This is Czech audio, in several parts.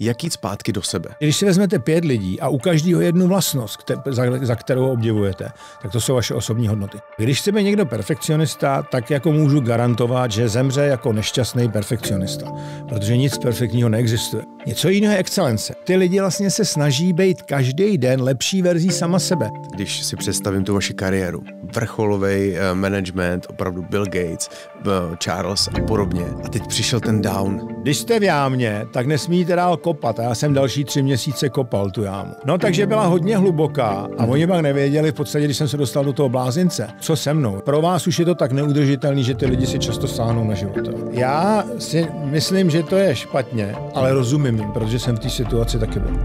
jak jít zpátky do sebe. Když si vezmete pět lidí a u každého jednu vlastnost, za, za kterou obdivujete, tak to jsou vaše osobní hodnoty. Když chceme někdo perfekcionista, tak jako můžu garantovat, že zemře jako nešťastný perfekcionista, protože nic perfektního neexistuje. Něco jiného je excelence. Ty lidi vlastně se snaží být každý den lepší verzí sama sebe. Když si představím tu vaši kariéru, vrcholový eh, management, opravdu Bill Gates, eh, Charles a podobně, a teď přišel ten down. Když jste v jámě, tak nesmíte dál kopat a já jsem další tři měsíce kopal tu jámu. No takže byla hodně hluboká a oni pak nevěděli v podstatě, když jsem se dostal do toho blázince, co se mnou. Pro vás už je to tak neudržitelný, že ty lidi si často sáhnou na život. Já si myslím, že to je špatně, ale rozumím jim, protože jsem v té situaci taky byl.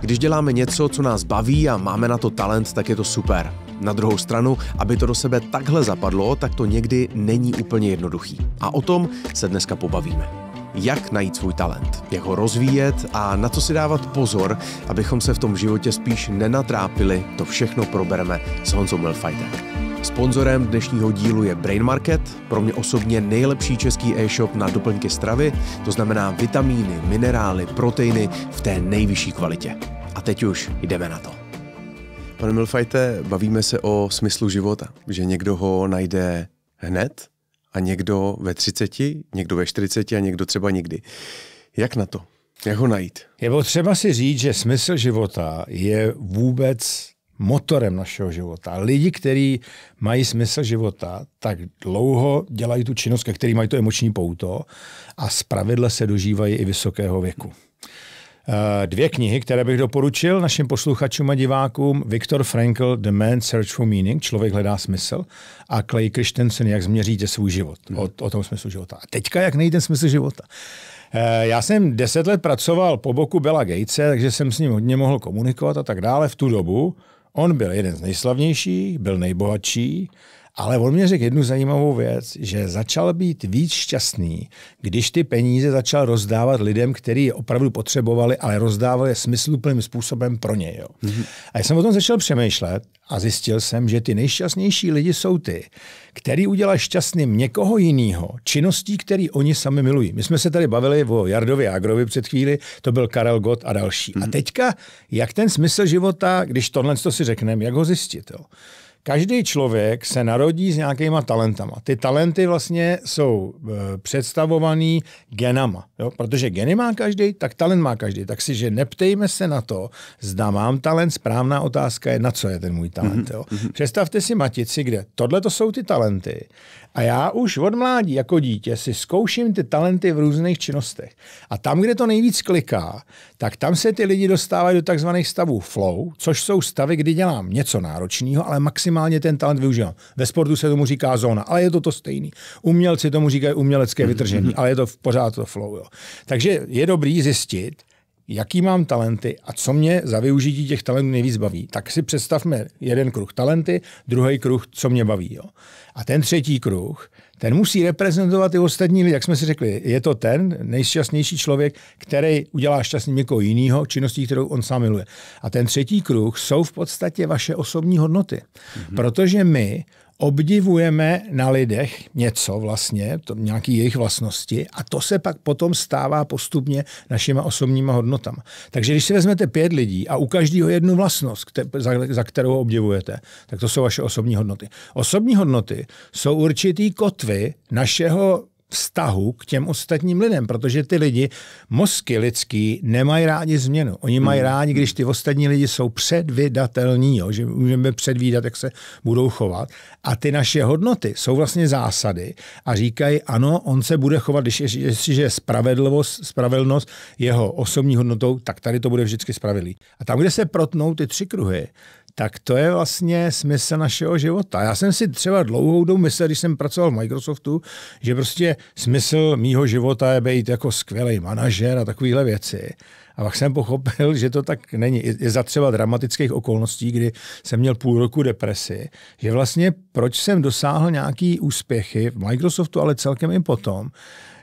Když děláme něco, co nás baví a máme na to talent, tak je to super. Na druhou stranu, aby to do sebe takhle zapadlo, tak to někdy není úplně jednoduchý. A o tom se dneska pobavíme. Jak najít svůj talent, jak ho rozvíjet a na co si dávat pozor, abychom se v tom životě spíš nenatrápili, to všechno probereme s Honzou Milfajtem. Sponzorem dnešního dílu je Brain Market, pro mě osobně nejlepší český e-shop na doplňky stravy, to znamená vitamíny, minerály, proteiny v té nejvyšší kvalitě. A teď už jdeme na to. Pane Milfajte, bavíme se o smyslu života, že někdo ho najde hned a někdo ve 30, někdo ve 40 a někdo třeba nikdy. Jak na to? Jak ho najít? Je potřeba si říct, že smysl života je vůbec motorem našeho života. Lidi, kteří mají smysl života, tak dlouho dělají tu činnost, ke který mají to emoční pouto a zpravidle se dožívají i vysokého věku. Eh, dvě knihy, které bych doporučil našim posluchačům a divákům. Viktor Frankl, The Man's Search for Meaning, Člověk hledá smysl, a Clay Christensen, Jak změříte svůj život, hmm. o, o tom smyslu života. A teďka, jak nejde smysl života. Eh, já jsem deset let pracoval po boku Bela Gatese, takže jsem s ním hodně mohl komunikovat a tak dále. V tu dobu on byl jeden z nejslavnějších, byl nejbohatší, ale on mě řekl jednu zajímavou věc, že začal být víc šťastný, když ty peníze začal rozdávat lidem, kteří je opravdu potřebovali, ale rozdával je smysluplným způsobem pro ně. Jo. Mm-hmm. A já jsem o tom začal přemýšlet a zjistil jsem, že ty nejšťastnější lidi jsou ty, který udělá šťastným někoho jiného činností, který oni sami milují. My jsme se tady bavili o Jardovi Agrovi před chvíli, to byl Karel Gott a další. Mm-hmm. A mhm. teďka, jak ten smysl života, když tohle si řekneme, jak ho zjistit? Jo? Každý člověk se narodí s nějakýma talentama. Ty talenty vlastně jsou e, představovaný genama. Jo? Protože geny má každý, tak talent má každý. Tak si, že neptejme se na to, zda mám talent, správná otázka je, na co je ten můj talent. Mm-hmm. Jo? Mhm. Představte si matici, kde tohle to jsou ty talenty. A já už od mládí jako dítě si zkouším ty talenty v různých činnostech. A tam, kde to nejvíc kliká, tak tam se ty lidi dostávají do takzvaných stavů flow, což jsou stavy, kdy dělám něco náročného, ale maximálně ten talent využívám. Ve sportu se tomu říká zóna, ale je to to stejný. Umělci tomu říkají umělecké vytržení, mhm. ale je to v pořád to flow. Jo. Takže je dobrý zjistit, jaký mám talenty a co mě za využití těch talentů nejvíc baví, tak si představme jeden kruh talenty, druhý kruh, co mě baví. Jo. A ten třetí kruh, ten musí reprezentovat i ostatní lidi. Jak jsme si řekli, je to ten nejšťastnější člověk, který udělá šťastným někoho jiného činností, kterou on sám miluje. A ten třetí kruh jsou v podstatě vaše osobní hodnoty. Mm-hmm. Protože my obdivujeme na lidech něco vlastně, to, nějaký jejich vlastnosti a to se pak potom stává postupně našima osobníma hodnotama. Takže když si vezmete pět lidí a u každého jednu vlastnost, kte, za, za kterou obdivujete, tak to jsou vaše osobní hodnoty. Osobní hodnoty jsou určitý kotvy našeho vztahu k těm ostatním lidem, protože ty lidi, mozky lidský, nemají rádi změnu. Oni mají hmm. rádi, když ty ostatní lidi jsou předvydatelní, jo, že můžeme předvídat, jak se budou chovat. A ty naše hodnoty jsou vlastně zásady a říkají, ano, on se bude chovat, když jestliže je spravedlnost, spravedlnost jeho osobní hodnotou, tak tady to bude vždycky spravedlý. A tam, kde se protnou ty tři kruhy, tak to je vlastně smysl našeho života. Já jsem si třeba dlouhou dobu myslel, když jsem pracoval v Microsoftu, že prostě smysl mýho života je být jako skvělý manažer a takovéhle věci. A pak jsem pochopil, že to tak není. Je za třeba dramatických okolností, kdy jsem měl půl roku depresi, že vlastně proč jsem dosáhl nějaký úspěchy v Microsoftu, ale celkem i potom,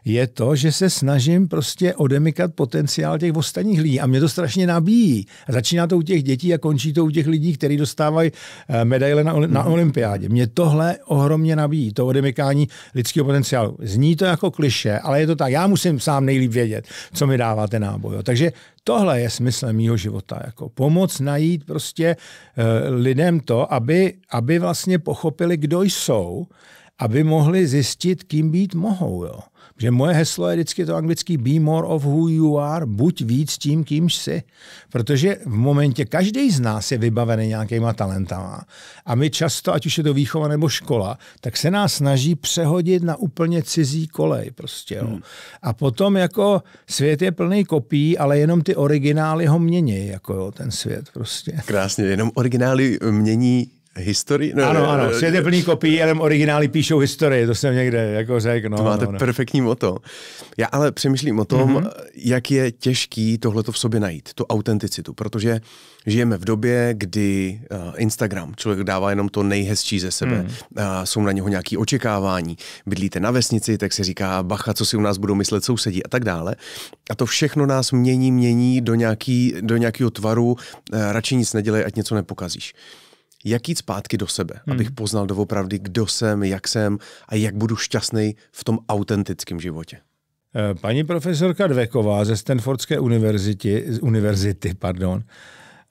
je to, že se snažím prostě odemykat potenciál těch ostatních lidí. A mě to strašně nabíjí. Začíná to u těch dětí a končí to u těch lidí, kteří dostávají eh, medaile na, na mhm. olympiádě. Mě tohle ohromně nabíjí, to odemykání lidského potenciálu. Zní to jako kliše, ale je to tak. Já musím sám nejlíp vědět, co mi dává ten náboj. Takže tohle je smyslem mýho života. Jako pomoc najít prostě uh, lidem to, aby, aby vlastně pochopili, kdo jsou, aby mohli zjistit, kým být mohou. Jo. Že moje heslo je vždycky to anglický be more of who you are, buď víc tím, kým jsi. Protože v momentě každý z nás je vybavený nějakýma talentama. A my často, ať už je to výchova nebo škola, tak se nás snaží přehodit na úplně cizí kolej. Prostě, jo. Hmm. A potom jako svět je plný kopií, ale jenom ty originály ho mění, jako jo, ten svět prostě. Krásně, jenom originály mění Historii? No, ano, ano, svět je plný kopií, jenom originály píšou historii, to jsem někde jako řekl. No, to máte no, no. perfektní moto. Já ale přemýšlím o tom, mm-hmm. jak je těžký tohleto v sobě najít, tu autenticitu, protože žijeme v době, kdy eh, Instagram, člověk dává jenom to nejhezčí ze sebe, mm. jsou na něho nějaké očekávání, bydlíte na vesnici, tak se říká, bacha, co si u nás budou myslet sousedí a tak dále. A to všechno nás mění, mění do, nějaký, do nějakého tvaru, eh, radši nic nedělej, ať něco nepokazíš jak jít zpátky do sebe, hmm. abych poznal doopravdy, kdo jsem, jak jsem a jak budu šťastný v tom autentickém životě. Eh, paní profesorka Dveková ze Stanfordské univerzity, univerzity pardon,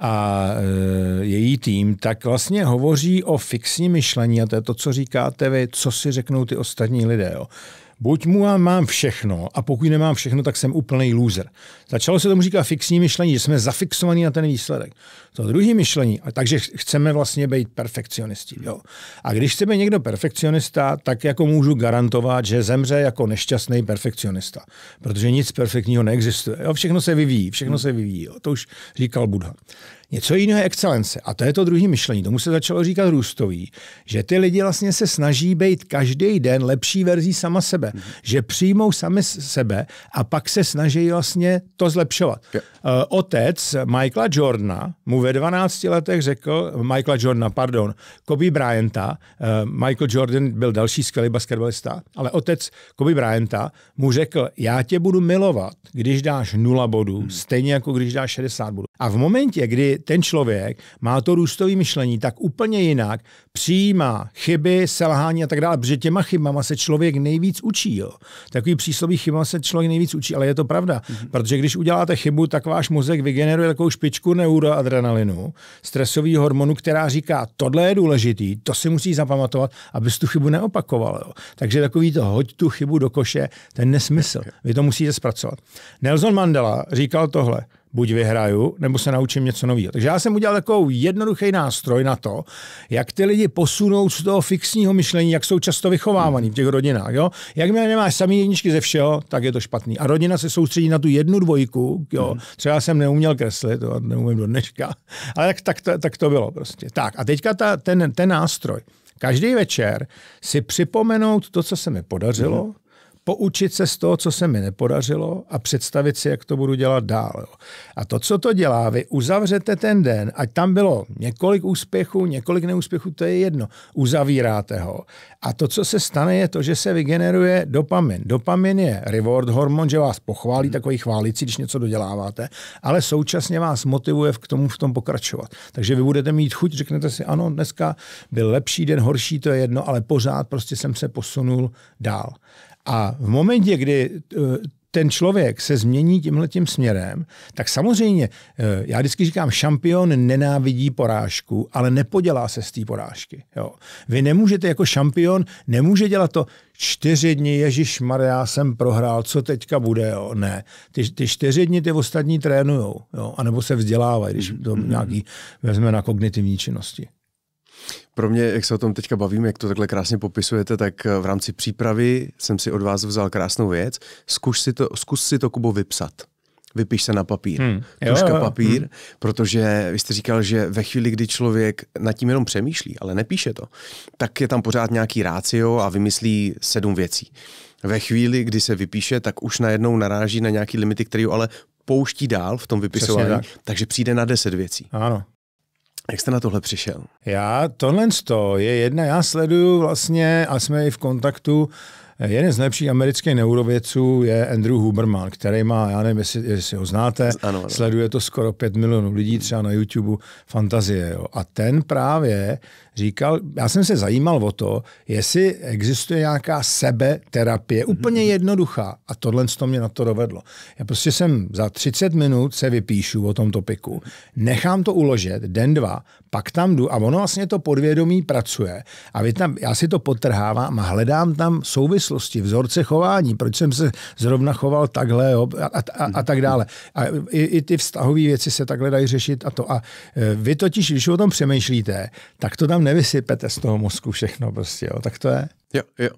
a eh, její tým, tak vlastně hovoří o fixní myšlení, a to je to, co říkáte vy, co si řeknou ty ostatní lidé. Jo. Buď mu a mám všechno a pokud nemám všechno, tak jsem úplný loser. Začalo se tomu říkat fixní myšlení, že jsme zafixovaní na ten výsledek. To druhé myšlení, a takže chceme vlastně být perfekcionisti. Jo. A když chce být někdo perfekcionista, tak jako můžu garantovat, že zemře jako nešťastný perfekcionista, protože nic perfektního neexistuje. Jo. Všechno se vyvíjí, všechno se vyvíjí. Jo. To už říkal Buddha. Něco jiného je excelence. A to je to druhé myšlení. Tomu se začalo říkat růstový. Že ty lidi vlastně se snaží být každý den lepší verzí sama sebe. Mm-hmm. Že přijmou sami sebe a pak se snaží vlastně to zlepšovat. Yeah. otec Michaela Jordana mu ve 12 letech řekl, Michaela Jordana, pardon, Kobe Bryanta, eh, Michael Jordan byl další skvělý basketbalista, ale otec Kobe Bryanta mu řekl, já tě budu milovat, když dáš 0 bodů, mm-hmm. stejně jako když dáš 60 bodů. A v momentě, kdy ten člověk má to růstové myšlení, tak úplně jinak přijímá chyby, selhání a tak dále, protože těma chybama se člověk nejvíc učí. Jo. Takový přísloví chyba se člověk nejvíc učí, ale je to pravda. Mm-hmm. Protože když uděláte chybu, tak váš mozek vygeneruje takovou špičku neuroadrenalinu, stresový hormonu, která říká, tohle je důležitý, to si musí zapamatovat, abys tu chybu neopakoval. Jo. Takže takový to hoď tu chybu do koše, ten nesmysl. Vy to musíte zpracovat. Nelson Mandela říkal tohle buď vyhraju, nebo se naučím něco nového. Takže já jsem udělal takový jednoduchý nástroj na to, jak ty lidi posunout z toho fixního myšlení, jak jsou často vychovávaní v těch rodinách. Jo? Jakmile nemáš samý jedničky ze všeho, tak je to špatný. A rodina se soustředí na tu jednu dvojku. Jo? Hmm. Třeba jsem neuměl kreslit, to neumím do dneška, ale tak, tak, to, tak to bylo prostě. Tak a teďka ta, ten, ten nástroj. Každý večer si připomenout to, co se mi podařilo, mm poučit se z toho, co se mi nepodařilo a představit si, jak to budu dělat dál. A to, co to dělá, vy uzavřete ten den, ať tam bylo několik úspěchů, několik neúspěchů, to je jedno. Uzavíráte ho. A to, co se stane, je to, že se vygeneruje dopamin. Dopamin je reward hormon, že vás pochválí, mhm. takový chválící, když něco doděláváte, ale současně vás motivuje k tomu v tom pokračovat. Takže vy budete mít chuť, řeknete si, ano, dneska byl lepší den, horší, to je jedno, ale pořád prostě jsem se posunul dál. A v momentě, kdy e, ten člověk se změní tímhle tím směrem, tak samozřejmě, e, já vždycky říkám, šampion nenávidí porážku, ale nepodělá se z té porážky. Jo. Vy nemůžete jako šampion, nemůže dělat to čtyři dny, Ježíš Maria, jsem prohrál, co teďka bude, jo. ne. Ty, ty čtyři dny ty ostatní trénujou, jo, anebo se vzdělávají, když mhm, to mhm, nějaký mhm. vezme na kognitivní činnosti. Pro mě, jak se o tom teďka bavíme, jak to takhle krásně popisujete, tak eh, v rámci přípravy jsem si od vás vzal krásnou věc. Zkus si to, zkus si to Kubo, vypsat vypiš se na papír. Hmm. Tuška, jo, jo. papír, hmm. protože vy jste říkal, že ve chvíli, kdy člověk nad tím jenom přemýšlí, ale nepíše to, tak je tam pořád nějaký rácio a vymyslí sedm věcí. Ve chvíli, kdy se vypíše, tak už najednou naráží na nějaký limity, který ale pouští dál v tom vypisování, Přesně, tak. takže přijde na deset věcí. Ano. Jak jste na tohle přišel? Já tohle je jedna, já sleduju vlastně a jsme i v kontaktu Jeden z nejlepších amerických neurovědců je Andrew Huberman, který má, já nevím, jestli, jestli ho znáte, ano, ano. sleduje to skoro 5 milionů lidí třeba na YouTube, fantazie. Jo. A ten právě říkal, já jsem se zajímal o to, jestli existuje nějaká sebeterapie, úplně jednoduchá. A tohle to mě na to dovedlo. Já prostě jsem za 30 minut se vypíšu o tom topiku, nechám to uložit, den, dva, pak tam jdu a ono vlastně to podvědomí pracuje. A vy tam, já si to potrhávám a hledám tam souvislost souvislosti, vzorce chování, proč jsem se zrovna choval takhle jo, a, a, a, a tak dále. A i, i ty vztahové věci se takhle dají řešit a to. A e, vy totiž, když o tom přemýšlíte, tak to tam nevysypete z toho mozku všechno prostě, jo, tak to je. Jo, jo.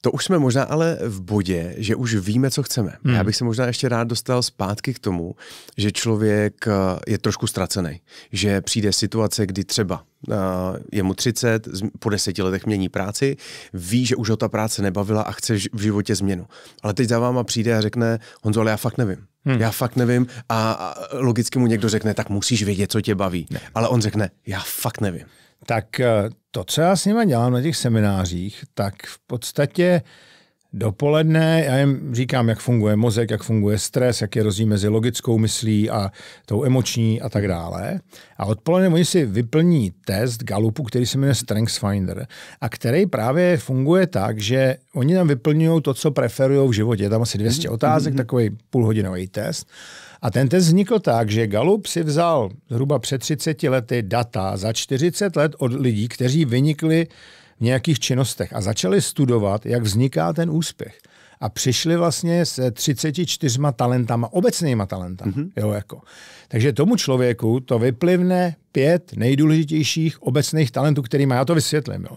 To už jsme možná ale v bodě, že už víme, co chceme. Hmm. Já bych se možná ještě rád dostal zpátky k tomu, že člověk eh, je trošku ztracený. Že přijde situace, kdy třeba eh, je mu 30, po deseti letech mění práci, ví, že už ho ta práce nebavila a chce v životě změnu. Ale teď za váma přijde a řekne, Honzo, ale já fakt nevím. Hmm. Já fakt nevím a logicky mu někdo řekne, tak musíš vědět, co tě baví. Ne. Ale on řekne, já fakt nevím. Tak eh, to, co já s nima dělám na těch seminářích, tak v podstatě dopoledne, já jim říkám, jak funguje mozek, jak funguje stres, jak je rozdíl mezi logickou myslí a tou emoční a tak dále. A odpoledne oni si vyplní test Galupu, který se jmenuje Strengths Finder a který právě funguje tak, že oni tam vyplňují to, co preferují v životě. Je tam asi 200 mhm, otázek, mhm, mhm. takový půlhodinový test. A ten test vznikl tak, že Galup si vzal zhruba před 30 lety data za 40 let od lidí, kteří vynikli v nějakých činnostech a začali studovat, jak vzniká ten úspěch. A přišli vlastně s 34 talentama, obecnýma talentama. Mm-hmm. Jo, jako. Takže tomu člověku to vyplivne pět nejdůležitějších obecných talentů, který má. Já to vysvětlím. Jo.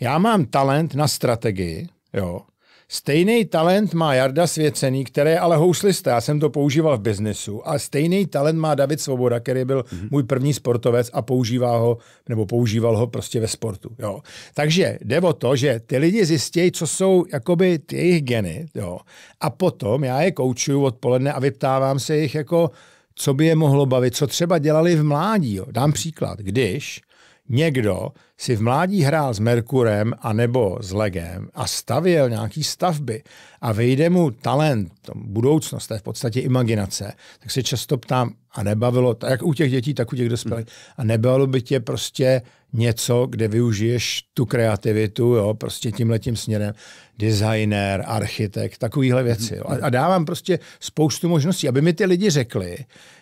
Já mám talent na strategii, jo, Stejný talent má Jarda Svěcený, který je ale houslista, já jsem to používal v biznesu. A stejný talent má David Svoboda, který byl mm-hmm. můj první sportovec a používá ho, nebo používal ho prostě ve sportu. Jo. Takže jde o to, že ty lidi zjistějí, co jsou jakoby ty jejich geny. Jo. A potom já je koučuju odpoledne a vyptávám se jich jako co by je mohlo bavit, co třeba dělali v mládí. Jo. Dám příklad. Když někdo si v mládí hrál s Merkurem a nebo s Legem a stavěl nějaký stavby a vyjde mu talent, budoucnost, to je v podstatě imaginace, tak se často ptám, a nebavilo, tak jak u těch dětí, tak u těch dospělých, a nebavilo by tě prostě něco, kde využiješ tu kreativitu, jo, prostě tím letím směrem designer, architekt, takovýhle věci. Jo. A dávám prostě spoustu možností, aby mi ty lidi řekli,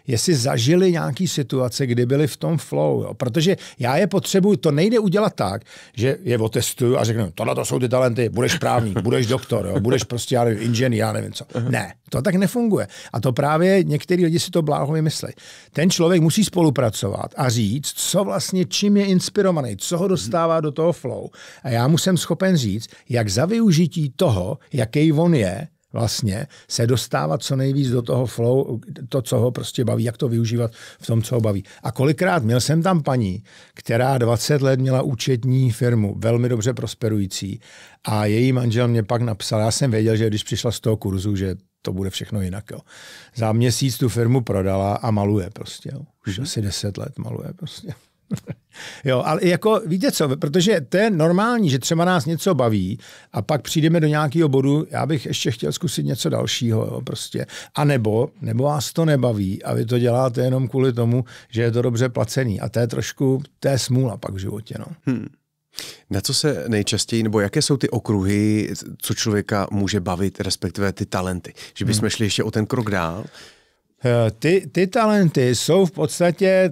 jestli zažili nějaký situace, kdy byli v tom flow. Jo. Protože já je potřebuju, to nejde udělat tak, že je otestuju a řeknu, tohle to jsou ty talenty, budeš právník, budeš doktor, jo, budeš prostě, já nevím, inženýr, já nevím co. Ne, to tak nefunguje. A to právě některý lidi si to bláho myslí. Ten člověk musí spolupracovat a říct, co vlastně, čím je inspirovaný, co ho dostává do toho flow. A já mu jsem schopen říct, jak za využití toho, jaký on je, vlastně se dostávat co nejvíc do toho flow, to, co ho prostě baví, jak to využívat v tom, co ho baví. A kolikrát měl jsem tam paní, která 20 let měla účetní firmu, velmi dobře prosperující, a její manžel mě pak napsal, já jsem věděl, že když přišla z toho kurzu, že to bude všechno jinak. Jo. Za měsíc tu firmu prodala a maluje prostě. Jo. Už mm-hmm. asi 10 let maluje prostě. Jo, ale jako víte co, protože to je normální, že třeba nás něco baví a pak přijdeme do nějakého bodu, já bych ještě chtěl zkusit něco dalšího, jo, prostě. A nebo, nebo vás to nebaví a vy to děláte jenom kvůli tomu, že je to dobře placený a to je trošku, to je smůla pak v životě, no. Hmm. Na co se nejčastěji, nebo jaké jsou ty okruhy, co člověka může bavit, respektive ty talenty? Že bychom hmm. šli ještě o ten krok dál? Eh, ty, ty talenty jsou v podstatě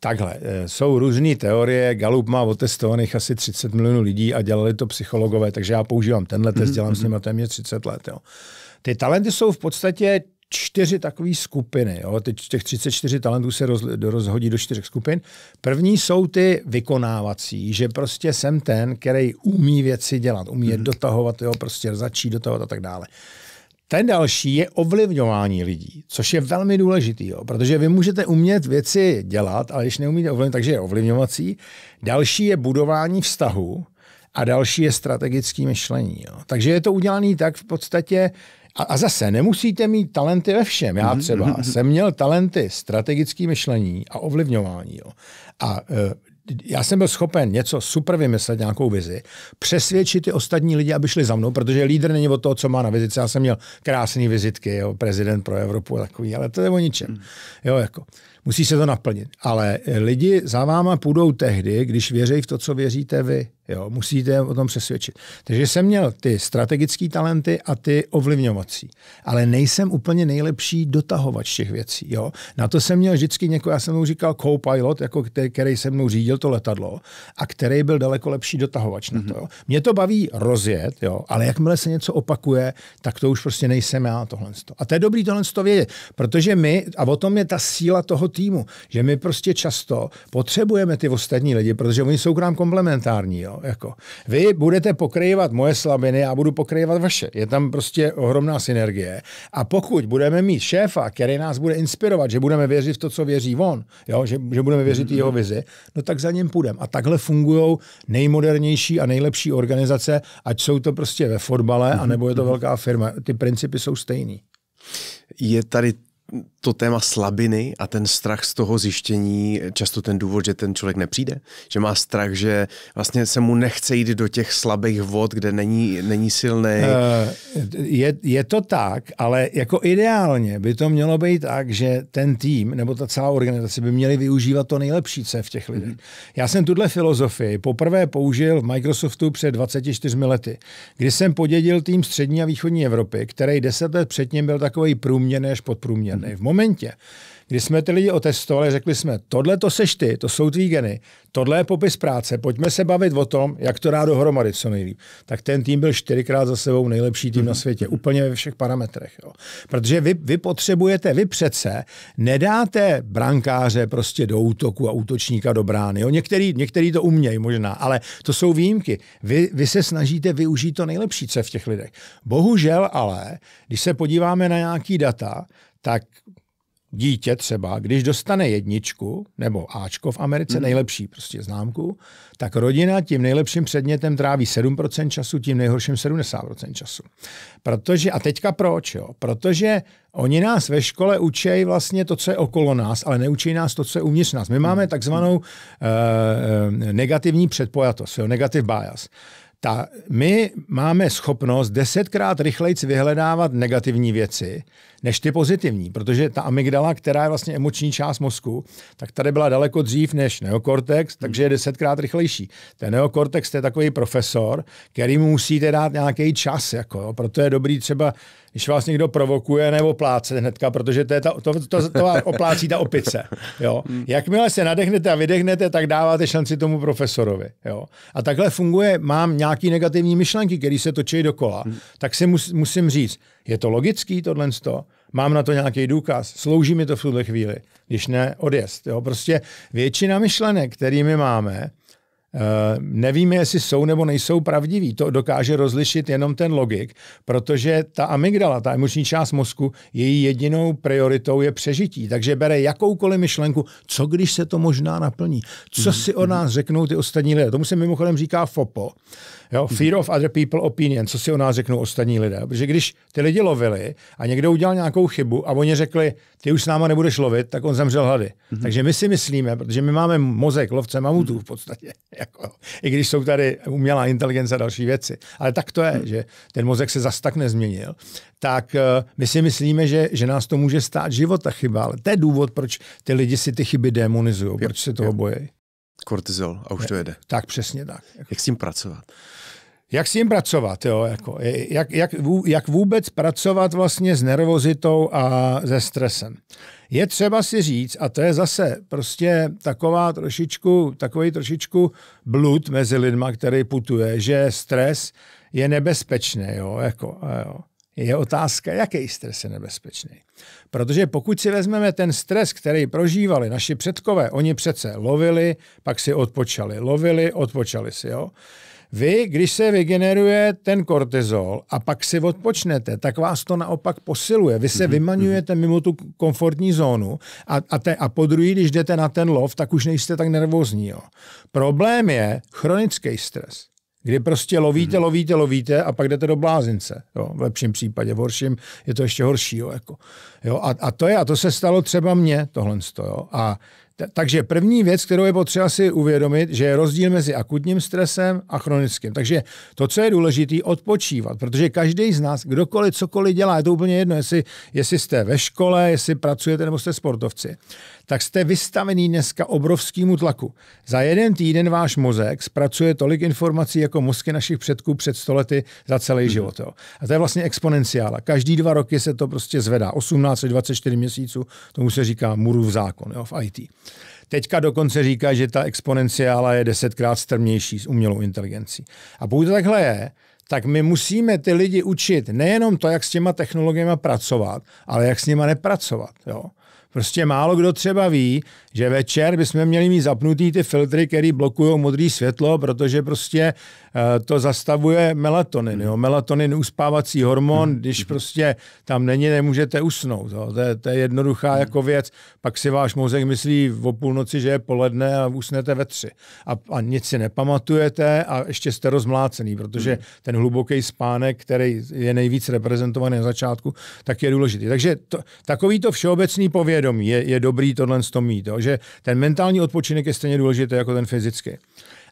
Takhle, eh, jsou různé teorie, Gallup má otestovaných asi 30 milionů lidí a dělali to psychologové, takže já používám tenhle test, mhm, dělám mm-hmm. s mhm. nimi téměř 30 let. Jo. Ty talenty jsou v podstatě čtyři takové skupiny. Jo. těch 34 talentů se roz, rozhodí do čtyř skupin. První jsou ty vykonávací, že prostě jsem ten, který umí věci dělat, umí je mhm. dotahovat, jo, prostě začít dotahovat a tak dále. Ten další je ovlivňování lidí, což je velmi důležitý, jo, protože vy můžete umět věci dělat, ale když neumíte ovlivňovat, takže je ovlivňovací. Další je budování vztahu a další je strategické myšlení. Jo. Takže je to udělané tak v podstatě, a, a zase nemusíte mít talenty ve všem. Já mhm, třeba mhm, mhm. jsem měl talenty strategické myšlení a ovlivňování. Jo. A e, já jsem byl schopen něco super vymyslet, nějakou vizi, přesvědčit ty ostatní lidi, aby šli za mnou, protože lídr není o toho, co má na vizici. Já jsem měl krásné vizitky, jo, prezident pro Evropu a takový, ale to je o ničem. Hmm. Jo, jako. Musí se to naplnit. Ale lidi za váma půjdou tehdy, když věří v to, co věříte vy. Jo, musíte o tom přesvědčit. Takže jsem měl ty strategické talenty a ty ovlivňovací. Ale nejsem úplně nejlepší dotahovač těch věcí. Jo? Na to jsem měl vždycky někoho, já jsem mu říkal co-pilot, jako který, který se mnou řídil to letadlo a který byl daleko lepší dotahovač mm-hmm. na to. Jo? Mm-hmm. Mě to baví rozjet, jo? ale jakmile se něco opakuje, tak to už prostě nejsem já tohle. A to je dobrý tohle vědět, protože my, a o tom je ta síla toho týmu, že my prostě často potřebujeme ty ostatní lidi, protože oni jsou k nám komplementární. Jo? Jako, vy budete pokrývat moje slabiny, já budu pokrývat vaše. Je tam prostě ohromná synergie. A pokud budeme mít šéfa, který nás bude inspirovat, že budeme věřit v to, co věří on, jo? Že, že budeme věřit mm-hmm. jeho vizi, no tak za ním půjdeme. A takhle fungují nejmodernější a nejlepší organizace, ať jsou to prostě ve fotbale, mm-hmm. anebo je to mm-hmm. velká firma. Ty principy jsou stejný. Je tady to téma slabiny a ten strach z toho zjištění, často ten důvod, že ten člověk nepřijde, že má strach, že vlastně se mu nechce jít do těch slabých vod, kde není, není silný. Eh, je, je to tak, ale jako ideálně by to mělo být tak, že ten tým nebo ta celá organizace by měli využívat to nejlepší, co je v těch lidech. Mhm. Já jsem tuhle filozofii poprvé použil v Microsoftu před 24 lety, kdy jsem podědil tým střední a východní Evropy, který deset let předtím byl takový průměrný až podprůměrný. Mhm. V momentě, kdy jsme ty lidi otestovali, řekli jsme, tohle to seš ty, to jsou tvý geny, tohle je popis práce, pojďme se bavit o tom, jak to dá dohromady co nejlíp. Tak ten tým byl čtyřikrát za sebou nejlepší tým na mhm. světě, úplně ve všech parametrech. Jo. Protože vy, vy potřebujete, vy přece nedáte brankáře prostě do útoku a útočníka do brány. Jo. Některý, některý to umějí možná, ale to jsou výjimky. Vy, vy se snažíte využít to nejlepší, co je v těch lidech. Bohužel ale, když se podíváme na nějaký data, tak dítě třeba, když dostane jedničku nebo Ačko v Americe, hmm. nejlepší prostě známku, tak rodina tím nejlepším předmětem tráví 7% času, tím nejhorším 70% času. Protože, a teďka proč, jo? Protože oni nás ve škole učejí vlastně to, co je okolo nás, ale neučí nás to, co je uvnitř nás. My máme hmm. takzvanou uh, negativní předpojatost, jo? negative bias. Ta, my máme schopnost desetkrát rychleji vyhledávat negativní věci, než ty pozitivní, protože ta amygdala, která je vlastně emoční část mozku, tak tady byla daleko dřív než neokortex, hmm. takže je desetkrát rychlejší. Ten neokortex to je takový profesor, který mu musíte dát nějaký čas, jako, proto je dobrý třeba když vás někdo provokuje nebo pláce hnedka, protože to, je ta, to, to, to vás oplácí ta opice. Jo. Hmm. Jakmile se nadechnete a vydechnete, tak dáváte šanci tomu profesorovi. Jo. A takhle funguje, mám nějaký negativní myšlenky, které se točí dokola, hmm. tak si mus, musím říct, je to logický tohle to? Mám na to nějaký důkaz? Slouží mi to v tuhle chvíli? Když ne, odjezd. Jo. Prostě většina myšlenek, kterými máme, Eh, nevíme, jestli jsou nebo nejsou pravdiví. To dokáže rozlišit jenom ten logik, protože ta amygdala, ta emoční část mozku, její jedinou prioritou je přežití. Takže bere jakoukoliv myšlenku, co když se to možná naplní, co si o nás řeknou ty ostatní lidé. Tomu se mimochodem říká FOPO. Jo? Fear of other people opinion, co si o nás řeknou ostatní lidé. Protože když ty lidi lovili a někdo udělal nějakou chybu a oni řekli, ty už s náma nebudeš lovit, tak on zemřel hlady. Mm-hmm. Takže my si myslíme, protože my máme mozek lovce mamutů v podstatě. Jako, I když jsou tady umělá inteligence a další věci. Ale tak to je, hmm. že ten mozek se zas tak nezměnil. Tak eh, my si myslíme, že, že nás to může stát život ta chyba, ale to je důvod, proč ty lidi si ty chyby demonizují, proč se toho bojí. Kortizol a už je, to jede. Tak přesně tak. Jak s tím pracovat? jak s tím pracovat, jo? Jako, jak, jak, jak vůbec pracovat vlastně s nervozitou a se stresem. Je třeba si říct, a to je zase prostě taková trošičku, takový trošičku blud mezi lidma, který putuje, že stres je nebezpečný. Jo? Jako, jo. Je otázka, jaký stres je nebezpečný. Protože pokud si vezmeme ten stres, který prožívali naši předkové, oni přece lovili, pak si odpočali, lovili, odpočali si, jo vy, když se vygeneruje ten kortizol a pak si odpočnete, tak vás to naopak posiluje. Vy se mhm, vymaňujete mhm. mimo tu komfortní zónu a, a, te, a po druhý, když jdete na ten lov, tak už nejste tak nervózní. Jo. Problém je chronický stres kdy prostě lovíte, mhm. lovíte, lovíte a pak jdete do blázince. Jo, v lepším případě, v horším je to ještě horší. Jo, jako. jo, a, a, to je, a to se stalo třeba mně, tohle. Jo, a takže první věc, kterou je potřeba si uvědomit, že je rozdíl mezi akutním stresem a chronickým. Takže to, co je důležité, odpočívat, protože každý z nás, kdokoliv cokoliv dělá, je to úplně jedno, jestli, jestli jste ve škole, jestli pracujete nebo jste sportovci, tak jste vystavený dneska obrovskému tlaku. Za jeden týden váš mozek zpracuje tolik informací jako mozky našich předků před stolety za celý hmm. život. Jo. A to je vlastně exponenciála. Každý dva roky se to prostě zvedá. 18 24 měsíců, tomu se říká Murův zákon jo, v IT. Teďka dokonce říká, že ta exponenciála je desetkrát strmější s umělou inteligencí. A pokud to takhle je, tak my musíme ty lidi učit nejenom to, jak s těma technologiemi pracovat, ale jak s nima nepracovat. Jo? Prostě málo kdo třeba ví, že večer bychom měli mít zapnutý ty filtry, které blokují modré světlo, protože prostě Eh, to zastavuje melatonin. Jo. Melatonin uspávací hormon, mm-hmm. když prostě tam není, nemůžete usnout. Jo. To, je, to je jednoduchá mm. jako věc. Pak si váš mozek myslí o půlnoci, že je poledne a usnete ve tři. A, a nic si nepamatujete a ještě jste rozmlácený, protože mm. ten hluboký spánek, který je nejvíc reprezentovaný na začátku, tak je důležitý. Takže to, takový to všeobecný povědomí je, je dobrý tohle mít, jo. že ten mentální odpočinek je stejně důležitý jako ten fyzický.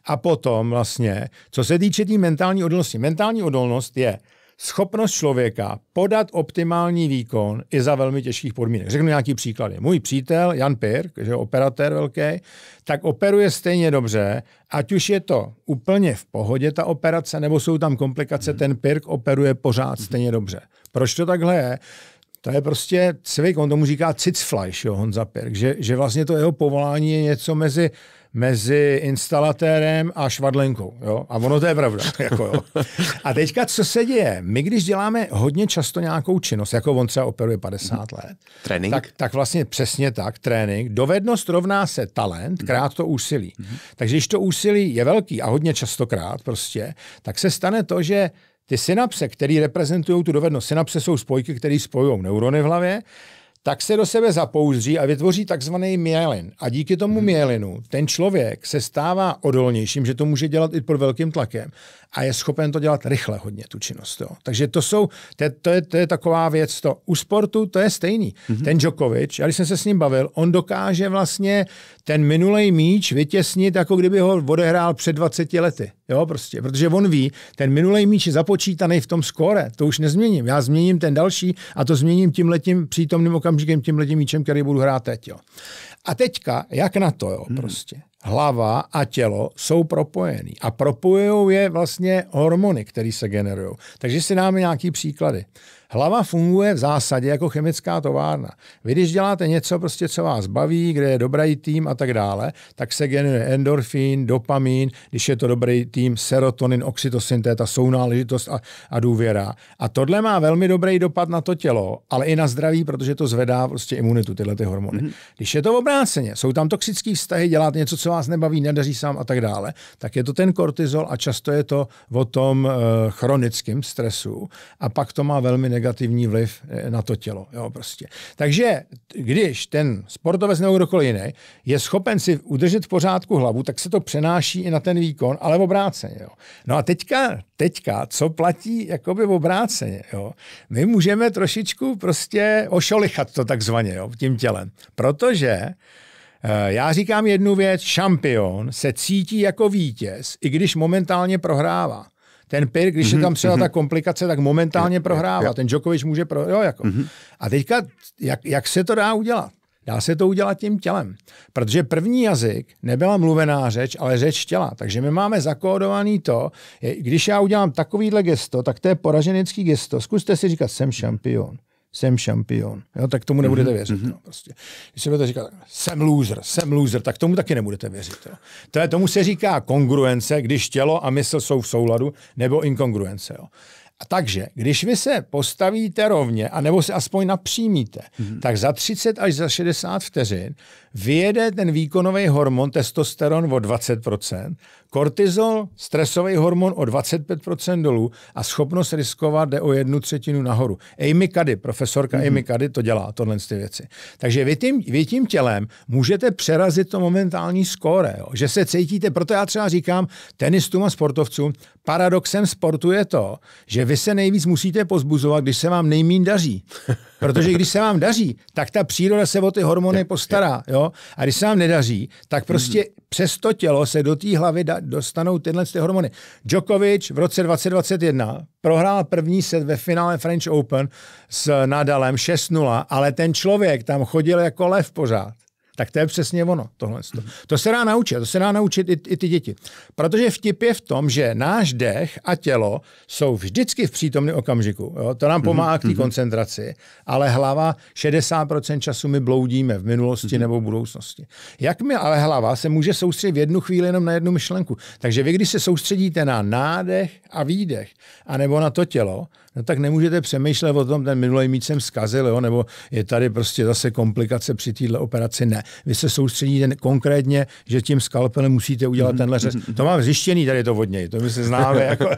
A potom vlastně, co se týče té tý mentální odolnosti. Mentální odolnost je schopnost člověka podat optimální výkon i za velmi těžkých podmínek. Řeknu nějaký příklady. Můj přítel Jan Pirk, že operatér velký, tak operuje stejně dobře, ať už je to úplně v pohodě ta operace, nebo jsou tam komplikace, hmm. ten Pirk operuje pořád hmm. stejně dobře. Proč to takhle je? To je prostě cvik, on tomu říká cicflash, jo, Honza Pirk, že, že vlastně to jeho povolání je něco mezi, mezi instalatérem a švadlenkou. Jo? A ono to je pravda. Jako, jo. A teďka, co se děje? My, když děláme hodně často nějakou činnost, jako on třeba operuje 50 mhm. let, trénink. Tak, tak vlastně přesně tak, trénink. Dovednost rovná se talent, mhm. krát to úsilí. Mhm. Takže když to úsilí je velký a hodně častokrát prostě, tak se stane to, že ty synapse, které reprezentují tu dovednost, synapse jsou spojky, které spojují neurony v hlavě, tak se do sebe zapouzří a vytvoří takzvaný mielin. A díky tomu mielinu mhm. ten člověk se stává odolnějším, že to může dělat i pod velkým tlakem a je schopen to dělat rychle hodně, tu činnost. Jo. Takže to, jsou, to, je, to, je, to je taková věc. To. U sportu to je stejný. hmm Ten Djokovic, já když jsem se s ním bavil, on dokáže vlastně ten minulý míč vytěsnit, jako kdyby ho odehrál před 20 lety. Jo, prostě, protože on ví, ten minulý míč je započítaný v tom skóre, to už nezměním. Já změním ten další a to změním tím letím přítomným okamžikem, tím letím míčem, který budu hrát teď. Jo. A teďka, jak na to, jo, hmm. prostě. Hlava a tělo jsou propojený a propojují je vlastně hormony, které se generují. Takže si dáme nějaký příklady. Hlava funguje v zásadě jako chemická továrna. Vy, když děláte něco, prostě, co vás baví, kde je dobrý tým a tak dále, tak se generuje endorfín, dopamin, když je to dobrý tým, serotonin, oxytocin, to je ta sounáležitost a, a důvěra. A tohle má velmi dobrý dopad na to tělo, ale i na zdraví, protože to zvedá prostě imunitu, tyhle ty hormony. Mm-hmm. Když je to obráceně, jsou tam toxické vztahy, děláte něco, co vás nebaví, nedaří sám a tak dále, tak je to ten kortizol a často je to o tom e, chronickém stresu. A pak to má velmi negativní vliv eh, na to tělo. Jo, prostě. Takže když ten sportovec nebo kdokoliv jiný je schopen si udržet v pořádku hlavu, tak se to přenáší i na ten výkon, ale v obráceně. Jo. No a teďka, teďka, co platí jakoby v obráceně? Jo. My můžeme trošičku prostě ošolichat to takzvaně jo, tím tělem, protože eh, já říkám jednu věc, šampion se cítí jako vítěz, i když momentálně prohrává. Ten pir, když mm-hmm, je mhm, tam třeba mm-hmm. ta komplikace, tak momentálně prohrává. Ten Djokovic může pro... Jo, jako. Mm-hmm. A teďka, jak, jak se to dá udělat? Dá se to udělat tím tělem. Protože první jazyk nebyla mluvená řeč, ale řeč těla. Takže my máme zakódovaný to, když já udělám takovýhle gesto, tak to je poraženický gesto. Zkuste si říkat, jsem šampion jsem šampion. Jo, tak tomu nebudete mhm, věřit. Mm-hmm. No, prostě. Když se budete říkat, jsem loser, jsem loser, tak tomu taky nebudete věřit. Jo. To je, tomu se říká kongruence, když tělo a mysl jsou v souladu, nebo inkongruence. Jo. A takže, když vy se postavíte rovně, anebo se aspoň napřímíte, mm-hmm. tak za 30 až za 60 vteřin vyjede ten výkonový hormon testosteron o 20%, kortizol, stresový hormon o 25% dolů a schopnost riskovat jde o jednu třetinu nahoru. Amy Cuddy, profesorka mm-hmm. Amy Cuddy to dělá, tohle ty věci. Takže vy tím, vy tím tělem můžete přerazit to momentální skóre, že se cítíte, proto já třeba říkám tenistům a sportovcům, paradoxem sportu je to, že vy se nejvíc musíte pozbuzovat, když se vám nejmín daří. Protože když se vám daří, tak ta příroda se o ty hormony postará. Jo? A když se vám nedaří, tak mhm. prostě mm. přes to tělo se do té hlavy da- dostanou tyhle ty hormony. Djokovic v roce 2021 prohrál první set ve finále French Open s Nadalem 6-0, ale ten člověk tam chodil jako lev pořád. Tak to je přesně ono, tohle. To se dá naučit, to se dá naučit i, i ty děti. Protože vtip je v tom, že náš dech a tělo jsou vždycky v přítomném okamžiku. Jo? To nám pomáhá mhm, k té mhm. koncentraci, ale hlava 60% času my bloudíme v minulosti mhm. nebo v budoucnosti. Jak mi ale hlava se může soustředit v jednu chvíli jenom na jednu myšlenku. Takže vy, když se soustředíte na nádech a výdech, anebo na to tělo, no tak nemůžete přemýšlet o tom, ten minulý míč jsem zkazil, jo, nebo je tady prostě zase komplikace při této operaci. Ne, vy se soustředíte konkrétně, že tím skalpelem musíte udělat mm-hmm. tenhle řez. Mhm, mhm. To mám zjištěný tady to od něj, to my se známe. jako,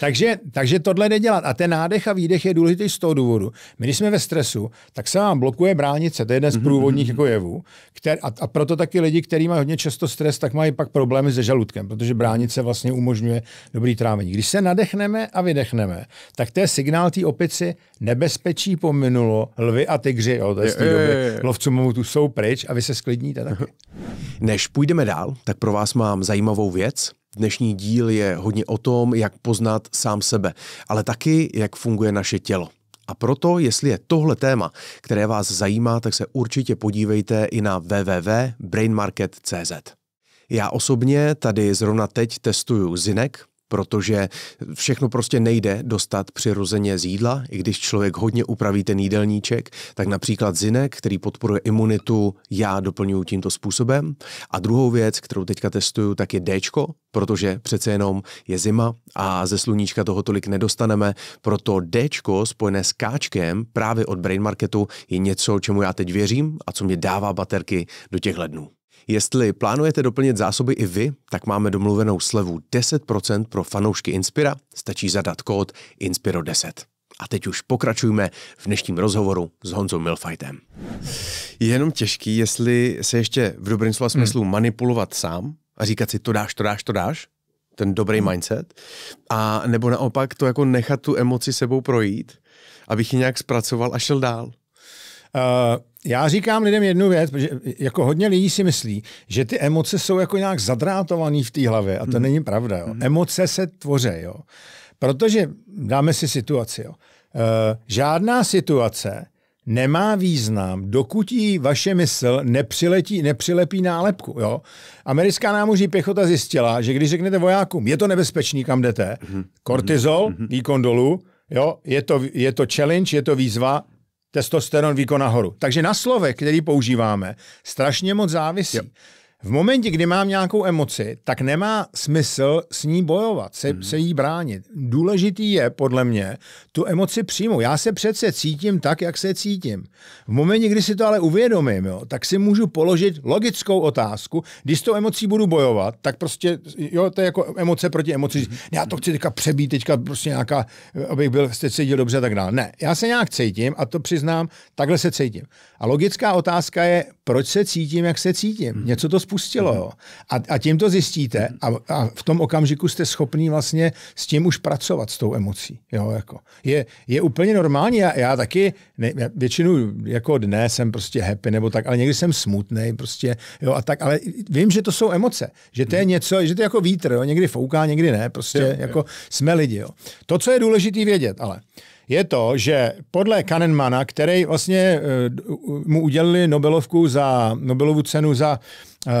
takže, takže tohle nedělat. A ten nádech a výdech je důležitý z toho důvodu. My, když jsme ve stresu, tak se vám blokuje bránice, to je jeden z mhm, průvodních jako jevů. Který, a, a, proto taky lidi, kteří mají hodně často stres, tak mají pak problémy se žaludkem, protože bránice vlastně umožňuje dobrý trávení. Když se nadechneme a vydechneme, tak tak to je signál té opici, nebezpečí pominulo, lvy a tygři, jo, to je z té doby, lovců tu jsou pryč a vy se sklidníte taky. Než půjdeme dál, tak pro vás mám zajímavou věc. Dnešní díl je hodně o tom, jak poznat sám sebe, ale taky, jak funguje naše tělo. A proto, jestli je tohle téma, které vás zajímá, tak se určitě podívejte i na www.brainmarket.cz. Já osobně tady zrovna teď testuju zinek, protože všechno prostě nejde dostat přirozeně z jídla, i když člověk hodně upraví ten jídelníček, tak například zinek, který podporuje imunitu, já doplňuji tímto způsobem. A druhou věc, kterou teďka testuju, tak je Dčko, protože přece jenom je zima a ze sluníčka toho tolik nedostaneme, proto Dčko spojené s káčkem právě od Brain Marketu je něco, čemu já teď věřím a co mě dává baterky do těch lednů. Jestli plánujete doplnit zásoby i vy, tak máme domluvenou slevu 10% pro fanoušky Inspira. Stačí zadat kód INSPIRO10. A teď už pokračujme v dnešním rozhovoru s Honzou Milfajtem. Je jenom těžký, jestli se ještě v dobrém slova hmm. smyslu hmm. manipulovat sám a říkat si to dáš, to dáš, to dáš, ten dobrý hmm. mindset, a nebo naopak to jako nechat tu emoci sebou projít, abych ji nějak zpracoval a šel dál. Uh, já říkám lidem jednu věc, protože jako hodně lidí si myslí, že ty emoce jsou jako nějak zadrátované v té hlavě a to hmm. není pravda. Jo. Mhm. Emoce se tvoří, jo. Protože dáme si situaci, jo. Uh, žádná situace nemá význam, dokud jí vaše mysl nepřiletí, nepřilepí nálepku. Jo? Americká námořní pěchota zjistila, že když řeknete vojákům, je to nebezpečný, kam jdete, mhm. kortizol, mhm. výkon dolů, jo? Je, to, je to challenge, je to výzva, testosteron výkon nahoru. Takže na slovek, který používáme, strašně moc závisí. Jo. V momentě, kdy mám nějakou emoci, tak nemá smysl s ní bojovat, se, hmm. se jí bránit. Důležitý je, podle mě, tu emoci přijmout. Já se přece cítím tak, jak se cítím. V momentě, kdy si to ale uvědomím, jo, tak si můžu položit logickou otázku. Když s tou emocí budu bojovat, tak prostě, jo, to je jako emoce proti emoci. Hmm. Já to chci teďka přebít, teďka prostě nějaká, abych byl, se cítil dobře a tak dále. Ne, já se nějak cítím a to přiznám, takhle se cítím. A logická otázka je, proč se cítím, jak se cítím. Hmm. Něco to spustilo. Mhm. Jo. A, a tím to zjistíte mhm. a, a v tom okamžiku jste schopný vlastně s tím už pracovat, s tou emocí. Jo, jako. je, je úplně normální, já, já taky ne, já většinu jako dne jsem prostě happy nebo tak, ale někdy jsem smutný prostě, jo, a tak, ale vím, že to jsou emoce, že to je mhm. něco, že to je jako vítr, jo, někdy fouká, někdy ne, prostě jo, jako jo. jsme lidi. Jo. To, co je důležité vědět, ale je to, že podle Kahnemana, který vlastně eh, mu udělili Nobelovku za, Nobelovu cenu za uh,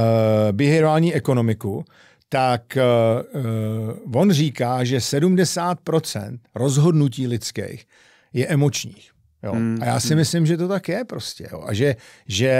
behaviorální ekonomiku, tak uh, on říká, že 70% rozhodnutí lidských je emočních. Jo. Hmm, A já si hmm. myslím, že to tak je prostě. Jo. A že, že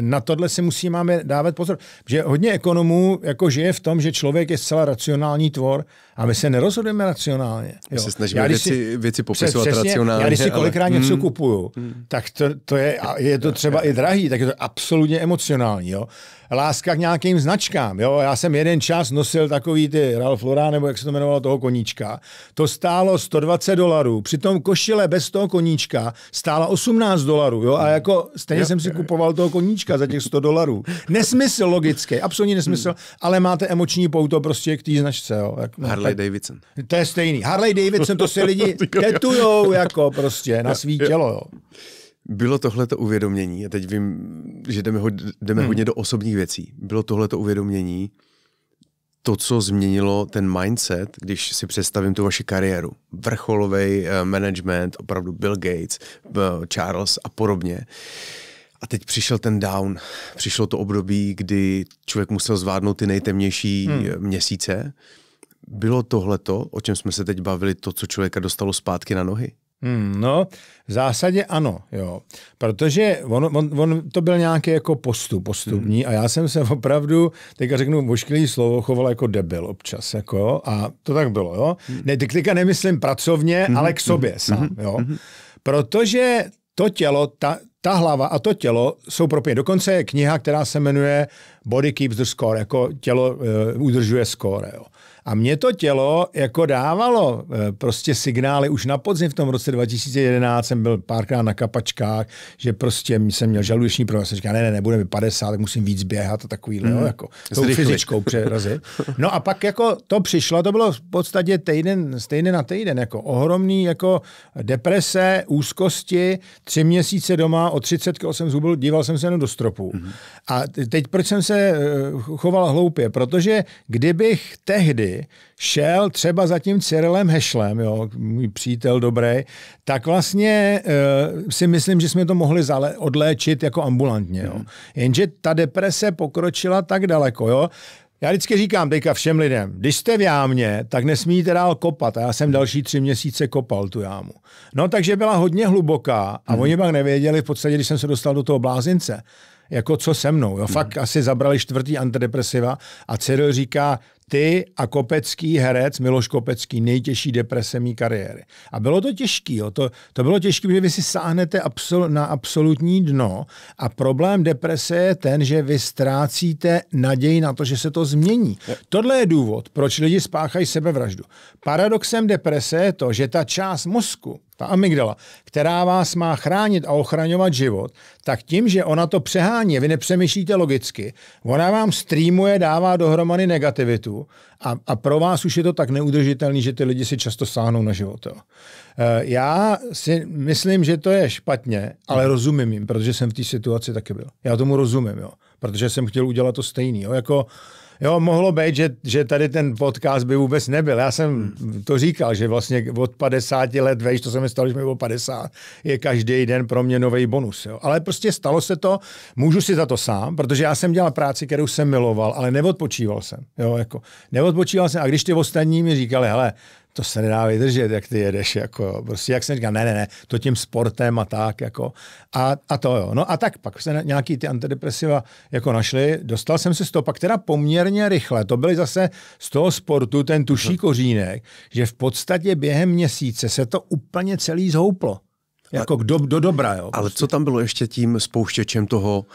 na tohle si musíme dávat pozor. Že hodně ekonomů jako žije v tom, že člověk je zcela racionální tvor a my se nerozhodujeme racionálně. My se snažíme já, věci, věci popisovat přesně, racionálně. Já když si kolikrát ale... něco hmm. kupuju, hmm. tak to, to je, a je to třeba i drahý, tak je to absolutně emocionální. Jo? Láska k nějakým značkám. Jo? Já jsem jeden čas nosil takový ty Ralph Lauren, nebo jak se to jmenovalo, toho koníčka. To stálo 120 dolarů. Přitom košile bez toho koníčka stála 18 dolarů. Jo? A hmm. jako stejně jo. jsem si kupoval toho koníčka za těch 100 dolarů. Nesmysl logický, absolutní nesmysl, hmm. ale máte emoční pouto prostě k té značce. Jo? Jak, no. Harley Davidson. To je stejný. Harley Davidson, to si lidi tetujou jako prostě na svý tělo. Jo. Bylo tohleto uvědomění, a teď vím, že jdeme, ho, jdeme hmm. hodně do osobních věcí, bylo tohleto uvědomění to, co změnilo ten mindset, když si představím tu vaši kariéru. Vrcholový uh, eh, management, opravdu Bill Gates, uh, Charles a podobně. A teď přišel ten down. Přišlo to období, kdy člověk musel zvládnout ty nejtemnější hmm. Eh, měsíce bylo tohleto, o čem jsme se teď bavili, to, co člověka dostalo zpátky na nohy? Hmm, no, v zásadě ano, jo. Protože on, on, on to byl nějaký jako postup, postupní hmm. a já jsem se opravdu, teďka řeknu vošklivý slovo, choval jako debil občas, jako a to tak bylo, jo. Hmm. Ne, teďka nemyslím pracovně, hmm. ale k hmm. sobě hmm. sám, hmm. jo. Hmm. Protože to tělo, ta, ta hlava a to tělo jsou propěny. Dokonce je kniha, která se jmenuje Body Keeps the Score, jako tělo uh, udržuje score. Jo. A mě to tělo jako dávalo eh, prostě signály už na podzim v tom roce 2011 jsem byl párkrát na kapačkách, že prostě jsem měl žaludeční problém. Jsem říkal, ne, ne, nebude mi 50, tak musím víc běhat a takový, mm. no, jako tou fyzičkou přerazit. No a pak jako to přišlo, to bylo v podstatě týden, týden na týden, jako ohromný jako deprese, úzkosti, tři měsíce doma, o 30 jsem díval jsem se jenom do stropu. Mm. A teď proč jsem se eh, choval hloupě? Protože kdybych tehdy šel třeba za tím Cyrilem Hešlem, jo, můj přítel dobrý, tak vlastně uh, si myslím, že jsme to mohli zale- odléčit jako ambulantně. Jo. Hmm. Jenže ta deprese pokročila tak daleko. Jo. Já vždycky říkám teďka všem lidem, když jste v jámě, tak nesmíte dál kopat. A já jsem další tři měsíce kopal tu jámu. No takže byla hodně hluboká a hmm. oni pak nevěděli v podstatě, když jsem se dostal do toho blázince, jako co se mnou. Jo? Hmm. Fakt hmm. asi zabrali čtvrtý antidepresiva a Cyril říká, ty a kopecký herec Miloš Kopecký, nejtěžší deprese mý kariéry. A bylo to těžký, jo? to, to bylo těžké, že vy si sáhnete absol, na absolutní dno a problém deprese je ten, že vy ztrácíte naději na to, že se to změní. Je. Tohle je důvod, proč lidi spáchají sebevraždu. Paradoxem deprese je to, že ta část mozku, ta amygdala, která vás má chránit a ochraňovat život, tak tím, že ona to přehání, vy nepřemýšlíte logicky, ona vám streamuje, dává dohromady negativitu a, a pro vás už je to tak neudržitelný, že ty lidi si často sáhnou na život. Jo. Eh, já si myslím, že to je špatně, ale mhm. rozumím jim, protože jsem v té situaci taky byl. Já tomu rozumím, jo, protože jsem chtěl udělat to stejný. Jo. Jako, uh, Jo, mohlo být, že, že tady ten podcast by vůbec nebyl. Já jsem to říkal, že vlastně od 50 let, vejš, to se mi stalo, že mi bylo 50, je každý den pro mě nový bonus. Jo. Ale prostě stalo se to, můžu si za to sám, protože já jsem dělal práci, kterou jsem miloval, ale neodpočíval jsem. Jo, jako, neodpočíval jsem. A když ty ostatní mi říkali, hele, to se nedá vydržet, jak ty jedeš, jako, prostě jak jsem říkal, ne, ne, ne, to tím sportem a tak, jako, a, a to jo. No a tak pak se nějaký ty antidepresiva jako našli, dostal jsem se z toho pak teda poměrně rychle, to byly zase z toho sportu ten tuší mhm. kořínek, že v podstatě během měsíce se to úplně celý zhouplo. Jako kdo, do dobra, jo. Ale prostě. co tam bylo ještě tím spouštěčem toho,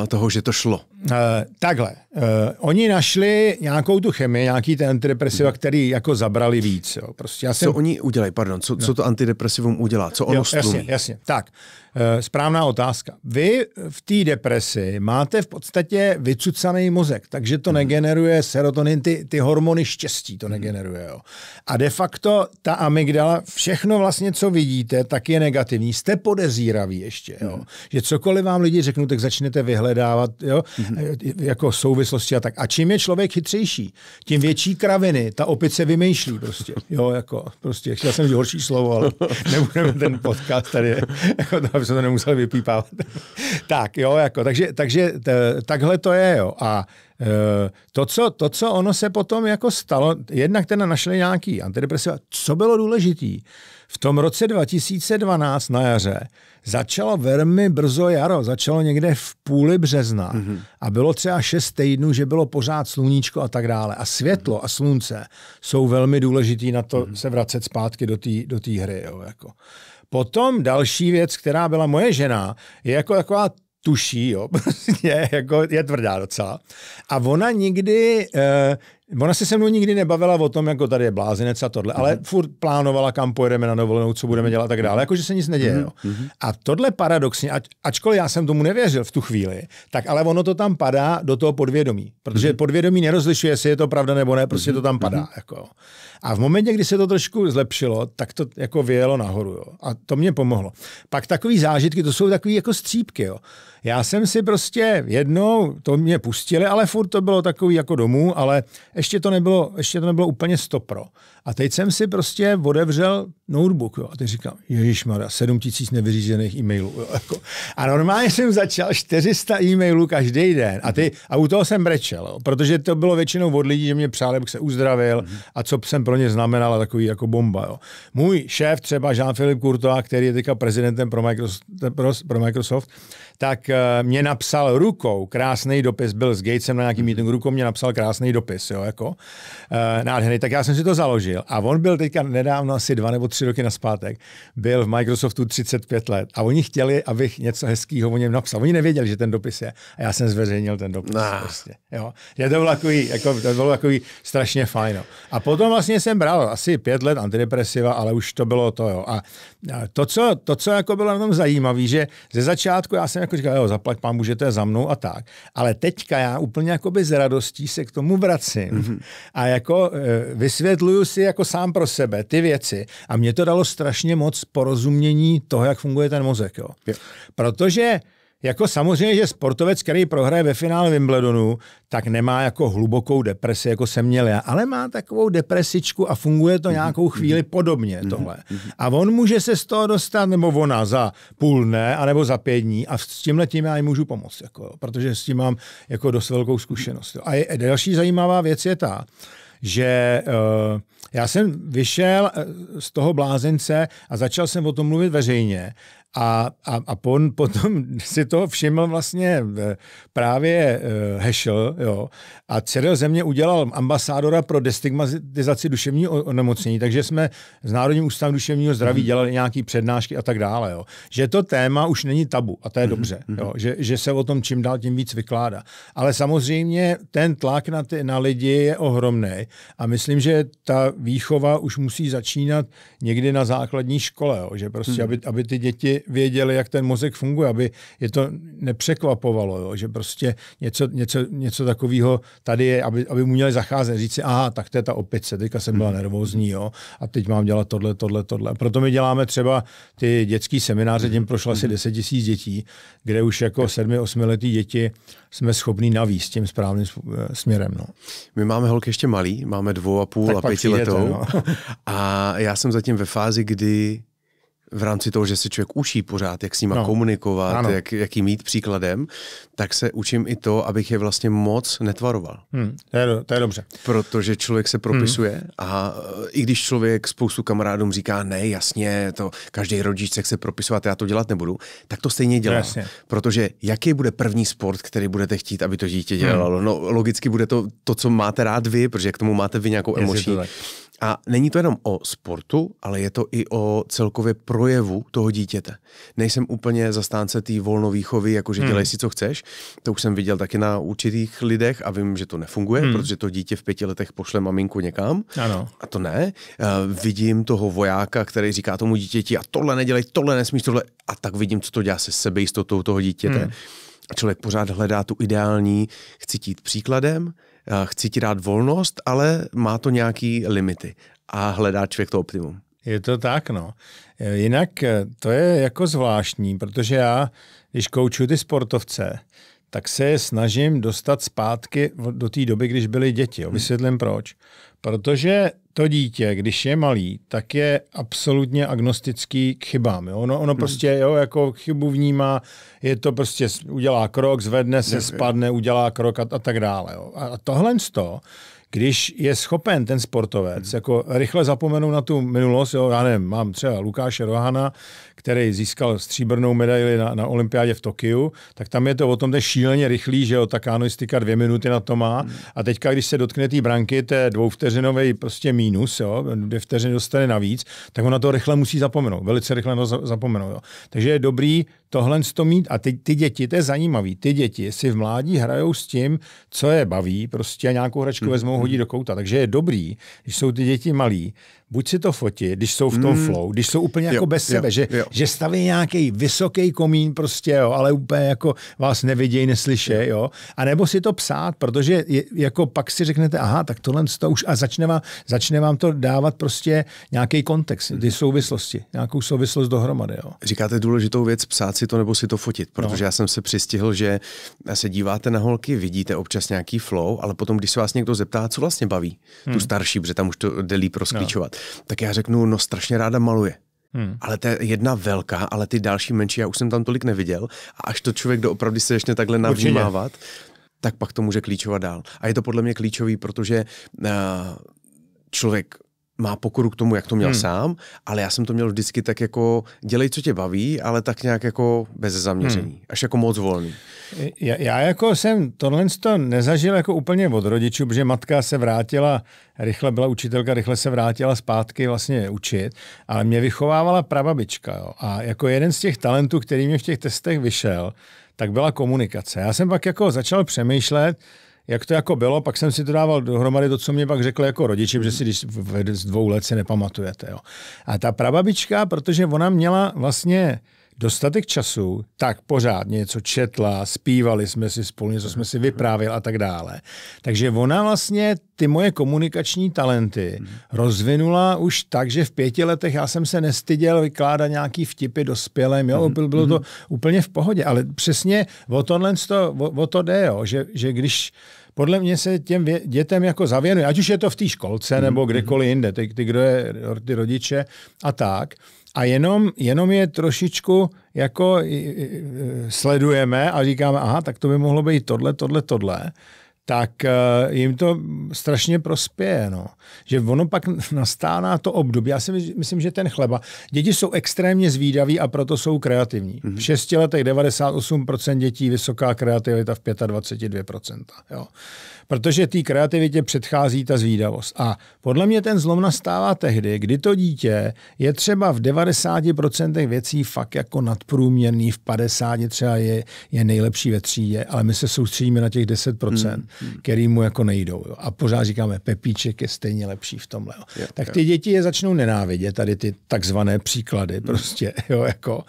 uh, toho že to šlo? Uh, takhle. Uh, oni našli nějakou tu chemii, nějaký ten antidepresiva, hmm. který jako zabrali víc, jo. Prostě já jsem... Co oni udělají, pardon, co, no. co to antidepresivum udělá? Co ono jo, jasně, jasně. Tak. Uh, Eh, správná otázka. Vy v té depresi máte v podstatě vycucaný mozek, takže to hmm. negeneruje serotonin, ty, ty hormony štěstí to hmm. negeneruje. Jo. A de facto ta amygdala, všechno vlastně, co vidíte, tak je negativní. Jste podezíraví ještě. Jo. Hmm. Že cokoliv vám lidi řeknou, tak začnete vyhledávat jo, hmm. jako souvislosti a tak. A čím je člověk chytřejší, tím větší kraviny ta opice vymýšlí prostě. Jo, jako prostě, chtěl jsem říct horší slovo, ale nebudeme ten podcast tady jako aby jsme to nemuseli vypípávat. tak, jo, jako, takže, takže t, takhle to je, jo. A e, to co, to, co ono se potom jako stalo, jednak teda našli nějaký antidepresiva, co bylo důležitý, v tom roce 2012 na jaře začalo velmi brzo jaro, začalo někde v půli března mm-hmm. a bylo třeba 6 týdnů, že bylo pořád sluníčko a tak dále. A světlo mm-hmm. a slunce jsou velmi důležitý na to mm-hmm. se vracet zpátky do té do tý hry. Jo, jako. Potom další věc, která byla moje žena, je jako taková tuší, jo, prostě je jako je tvrdá docela. A ona nikdy, eh, Ona se se mnou nikdy nebavila o tom, jako tady je blázinec a tohle, mm-hmm. ale mhm. furt plánovala, kam pojedeme na dovolenou, co budeme dělat a tak dále, mhm. jakože se nic neděje. Mm-hmm. Jo. Mhm. A tohle paradoxně, ač, ačkoliv já jsem tomu nevěřil v tu chvíli, tak ale ono to tam padá do toho podvědomí, protože mm-hmm. podvědomí nerozlišuje, jestli je to pravda nebo ne, prostě mm-hmm. to tam padá. Mm-hmm. Jako. A v momentě, kdy se to trošku zlepšilo, tak to jako vyjelo nahoru. Jo. A to mě pomohlo. Pak takový zážitky, to jsou takový jako střípky. Jo. Já jsem si prostě jednou, to mě pustili, ale furt to bylo takový jako domů, ale ještě to nebylo, ještě to nebylo úplně stopro. A teď jsem si prostě otevřel notebook jo, a teď říkám, Ježíš Mara, 7 tisíc nevyřízených e-mailů. Jo, jako. A normálně jsem začal 400 e-mailů každý den a, ty, a u toho jsem brečel, jo, protože to bylo většinou od lidí, že mě přáli, abych se uzdravil mm-hmm. a co jsem pro ně znamenal, takový jako bomba. Jo. Můj šéf, třeba Jean-Philippe Courtois, který je teďka prezidentem pro Microsoft, pro, pro Microsoft tak eh, mě napsal rukou krásný dopis, byl s Gatesem na nějakým meetingu, rukou mě napsal krásný dopis, jo, jako, eh, nádherný, tak já jsem si to založil zažil. A on byl teďka nedávno, asi dva nebo tři roky naspátek, byl v Microsoftu 35 let a oni chtěli, abych něco hezkého o něm napsal. Oni nevěděli, že ten dopis je. A já jsem zveřejnil ten dopis. Nah. Prostě. Jo. Je to bylo takový, jako, to bylo takový strašně fajno. No. A potom vlastně jsem bral asi pět let antidepresiva, ale už to bylo to. Jo. A to, co, to, co jako bylo na tom zajímavé, že ze začátku já jsem jako říkal, jo, zaplať pán, můžete za mnou a tak. Ale teďka já úplně by z radostí se k tomu vracím. Mm-hmm. A jako e, vysvětluju si jako sám pro sebe ty věci a mě to dalo strašně moc porozumění toho, jak funguje ten mozek. Jo. jo. Protože jako samozřejmě, že sportovec, který prohraje ve finále Wimbledonu, tak nemá jako hlubokou depresi, jako jsem měl já, ale má takovou depresičku a funguje to mhm. nějakou mhm. chvíli podobně mhm. tohle. A on může se z toho dostat, nebo ona za půl dne, anebo za pět dní a s tímhle tím já jim můžu pomoct, jako, protože s tím mám jako dost velkou zkušenost. A je, další zajímavá věc je ta, že uh, já jsem vyšel eh, z toho blázence a začal jsem o tom mluvit veřejně a, a, a on potom si to všiml vlastně eh, právě uh, eh, Hešel, jo, a Cyril Země udělal ambasádora pro destigmatizaci duševního onemocnění, takže jsme z Národním ústavu duševního zdraví mm-hmm. dělali nějaké přednášky a tak dále. Jo. Že to téma už není tabu a to je mm-hmm. dobře, mhm. jo, že, že se o tom čím dál tím víc vykládá. Ale samozřejmě ten tlak na, ty, na lidi je ohromný a myslím, že ta výchova už musí začínat někdy na základní škole, jo, že prostě, mm-hmm. aby, aby ty děti věděli, jak ten mozek funguje, aby je to nepřekvapovalo, jo? že prostě něco, něco, něco takového tady je, aby, aby mu měli zacházet, říct si, aha, tak to je ta opice, teďka jsem byla mhm. nervózní jo? a teď mám dělat tohle, tohle, tohle. A proto my děláme třeba ty dětský semináře, tím prošlo asi 10 mhm. tisíc dětí, kde už jako 7-8 letý děti jsme schopní navíc tím správným eh, směrem. No. My máme holky ještě malý, máme dvou a půl tak a pětiletou. No. a já jsem zatím ve fázi, kdy v rámci toho, že se člověk učí pořád, jak s nima no. komunikovat, jak, jak jim mít příkladem, tak se učím i to, abych je vlastně moc netvaroval. Hmm. To, je, to je dobře. Protože člověk se propisuje hmm. a e, i když člověk spoustu kamarádům říká, ne, jasně, to každý rodič se propisovat, já to dělat nebudu, tak to stejně dělá. Jasně. Protože jaký bude první sport, který budete chtít, aby to dítě dělalo? Hmm. No logicky bude to to, co máte rád vy, protože k tomu máte vy nějakou emoci. A není to jenom o sportu, ale je to i o celkově projevu toho dítěte. Nejsem úplně zastánce té volnovýchovy, jako že hmm. dělej si, co chceš. To už jsem viděl taky na určitých lidech a vím, že to nefunguje, hmm. protože to dítě v pěti letech pošle maminku někam. Ano. A to ne. Uh, vidím toho vojáka, který říká tomu dítěti, a tohle nedělej, tohle nesmíš, tohle. A tak vidím, co to dělá se sebejistotou toho dítěte. Hmm. A člověk pořád hledá tu ideální, chci jít příkladem, chci ti dát volnost, ale má to nějaký limity a hledá člověk to optimum. Je to tak, no. E, jinak e, to je jako zvláštní, protože já, když koučuju ty sportovce, tak se je snažím dostat zpátky do té doby, když byly děti. Hmm. Vysvětlím proč. Protože to dítě, když je malý, tak je absolutně agnostický k chybám. Jo? Ono, ono hmm. prostě jo, jako chybu vnímá, je to prostě, udělá krok, zvedne se, spadne, udělá krok a, a tak dále. Jo? A tohle z toho když je schopen ten sportovec hmm. jako rychle zapomenout na tu minulost, jo, já nevím, mám třeba Lukáše Rohana, který získal stříbrnou medaili na, na olympiádě v Tokiu, tak tam je to o tom, že šíleně rychlý, že jo, ta kanoistika dvě minuty na to má. Hmm. A teďka, když se dotkne té branky, to je dvouvteřinový prostě mínus, jo, dvě vteřiny dostane navíc, tak ona to rychle musí zapomenout, velice rychle zapomenout. Jo. Takže je dobrý tohle to mít. A ty, ty děti, to je zajímavé, ty děti si v mládí hrajou s tím, co je baví, prostě nějakou hračku mhm, vezmou, mhm. hodí do kouta. Takže je dobrý, když jsou ty děti malí, buď si to fotí, když jsou v tom mm. flow, když jsou úplně jako jo, bez jo, sebe, že, jo. že staví nějaký vysoký komín prostě, jo, ale úplně jako vás nevidějí, neslyšej, jo. A nebo si to psát, protože je, jako pak si řeknete, aha, tak tohle to už a začne vám, začne vám to dávat prostě nějaký kontext, ty hmm. souvislosti, nějakou souvislost dohromady, jo. Říkáte důležitou věc, psát si to nebo si to fotit, no. protože no. já jsem se přistihl, že se díváte na holky, vidíte občas nějaký flow, ale potom, když se vás někdo zeptá, co vlastně baví, hmm. tu starší, protože tam už to delí prosklíčovat. No tak já řeknu, no strašně ráda maluje. Hmm. Ale je jedna velká, ale ty další menší, já už jsem tam tolik neviděl. A až to člověk doopravdy se ještě takhle navnímávat, tak pak to může klíčovat dál. A je to podle mě klíčový, protože uh, člověk má pokoru k tomu, jak to měl hmm. sám, ale já jsem to měl vždycky tak jako dělej, co tě baví, ale tak nějak jako bez zaměření, hmm. až jako moc volný. Já, já jako jsem tohle nezažil jako úplně od rodičů, protože matka se vrátila, rychle byla učitelka, rychle se vrátila zpátky vlastně učit, ale mě vychovávala prababička. Jo. A jako jeden z těch talentů, který mě v těch testech vyšel, tak byla komunikace. Já jsem pak jako začal přemýšlet, jak to jako bylo, pak jsem si to dával dohromady to, co mě pak řekl jako rodiči, že si když z dvou let se nepamatujete. Jo. A ta prababička, protože ona měla vlastně dostatek času, tak pořád něco četla, zpívali jsme si spolu, něco jsme si vyprávěli a tak dále. Takže ona vlastně ty moje komunikační talenty rozvinula už tak, že v pěti letech já jsem se nestyděl vykládat nějaký vtipy dospělém, jo, bylo, mhm, bylo to mhm. úplně v pohodě, ale přesně o, tohle, o, o to jde, jo, že, že když podle mě se těm dětem jako zavěnuje, ať už je to v té školce hmm nebo mhm, mhm. kdekoliv jinde, ty, ty, kdo je, ty rodiče a tak. A jenom, jenom je trošičku jako sledujeme a říkáme, aha, tak to by mohlo být tohle, tohle, tohle tak eh, jim to strašně prospěje. No. Že ono pak nastává to období. Já si myslím, že ten chleba. Děti jsou extrémně zvídaví a proto jsou kreativní. Mhm. V 6 letech 98% dětí, vysoká kreativita v 25%. Jo protože té kreativitě předchází ta zvídavost. A podle mě ten zlom nastává tehdy, kdy to dítě je třeba v 90% věcí fakt jako nadprůměrný, v 50% třeba je, je nejlepší ve třídě, ale my se soustředíme na těch 10%, hmm, hmm. který mu jako nejdou. Jo. A pořád říkáme, Pepíček je stejně lepší v tomhle. Jo. Jo, tak ty děti je začnou nenávidět, tady ty takzvané příklady hmm. prostě, jo, jako.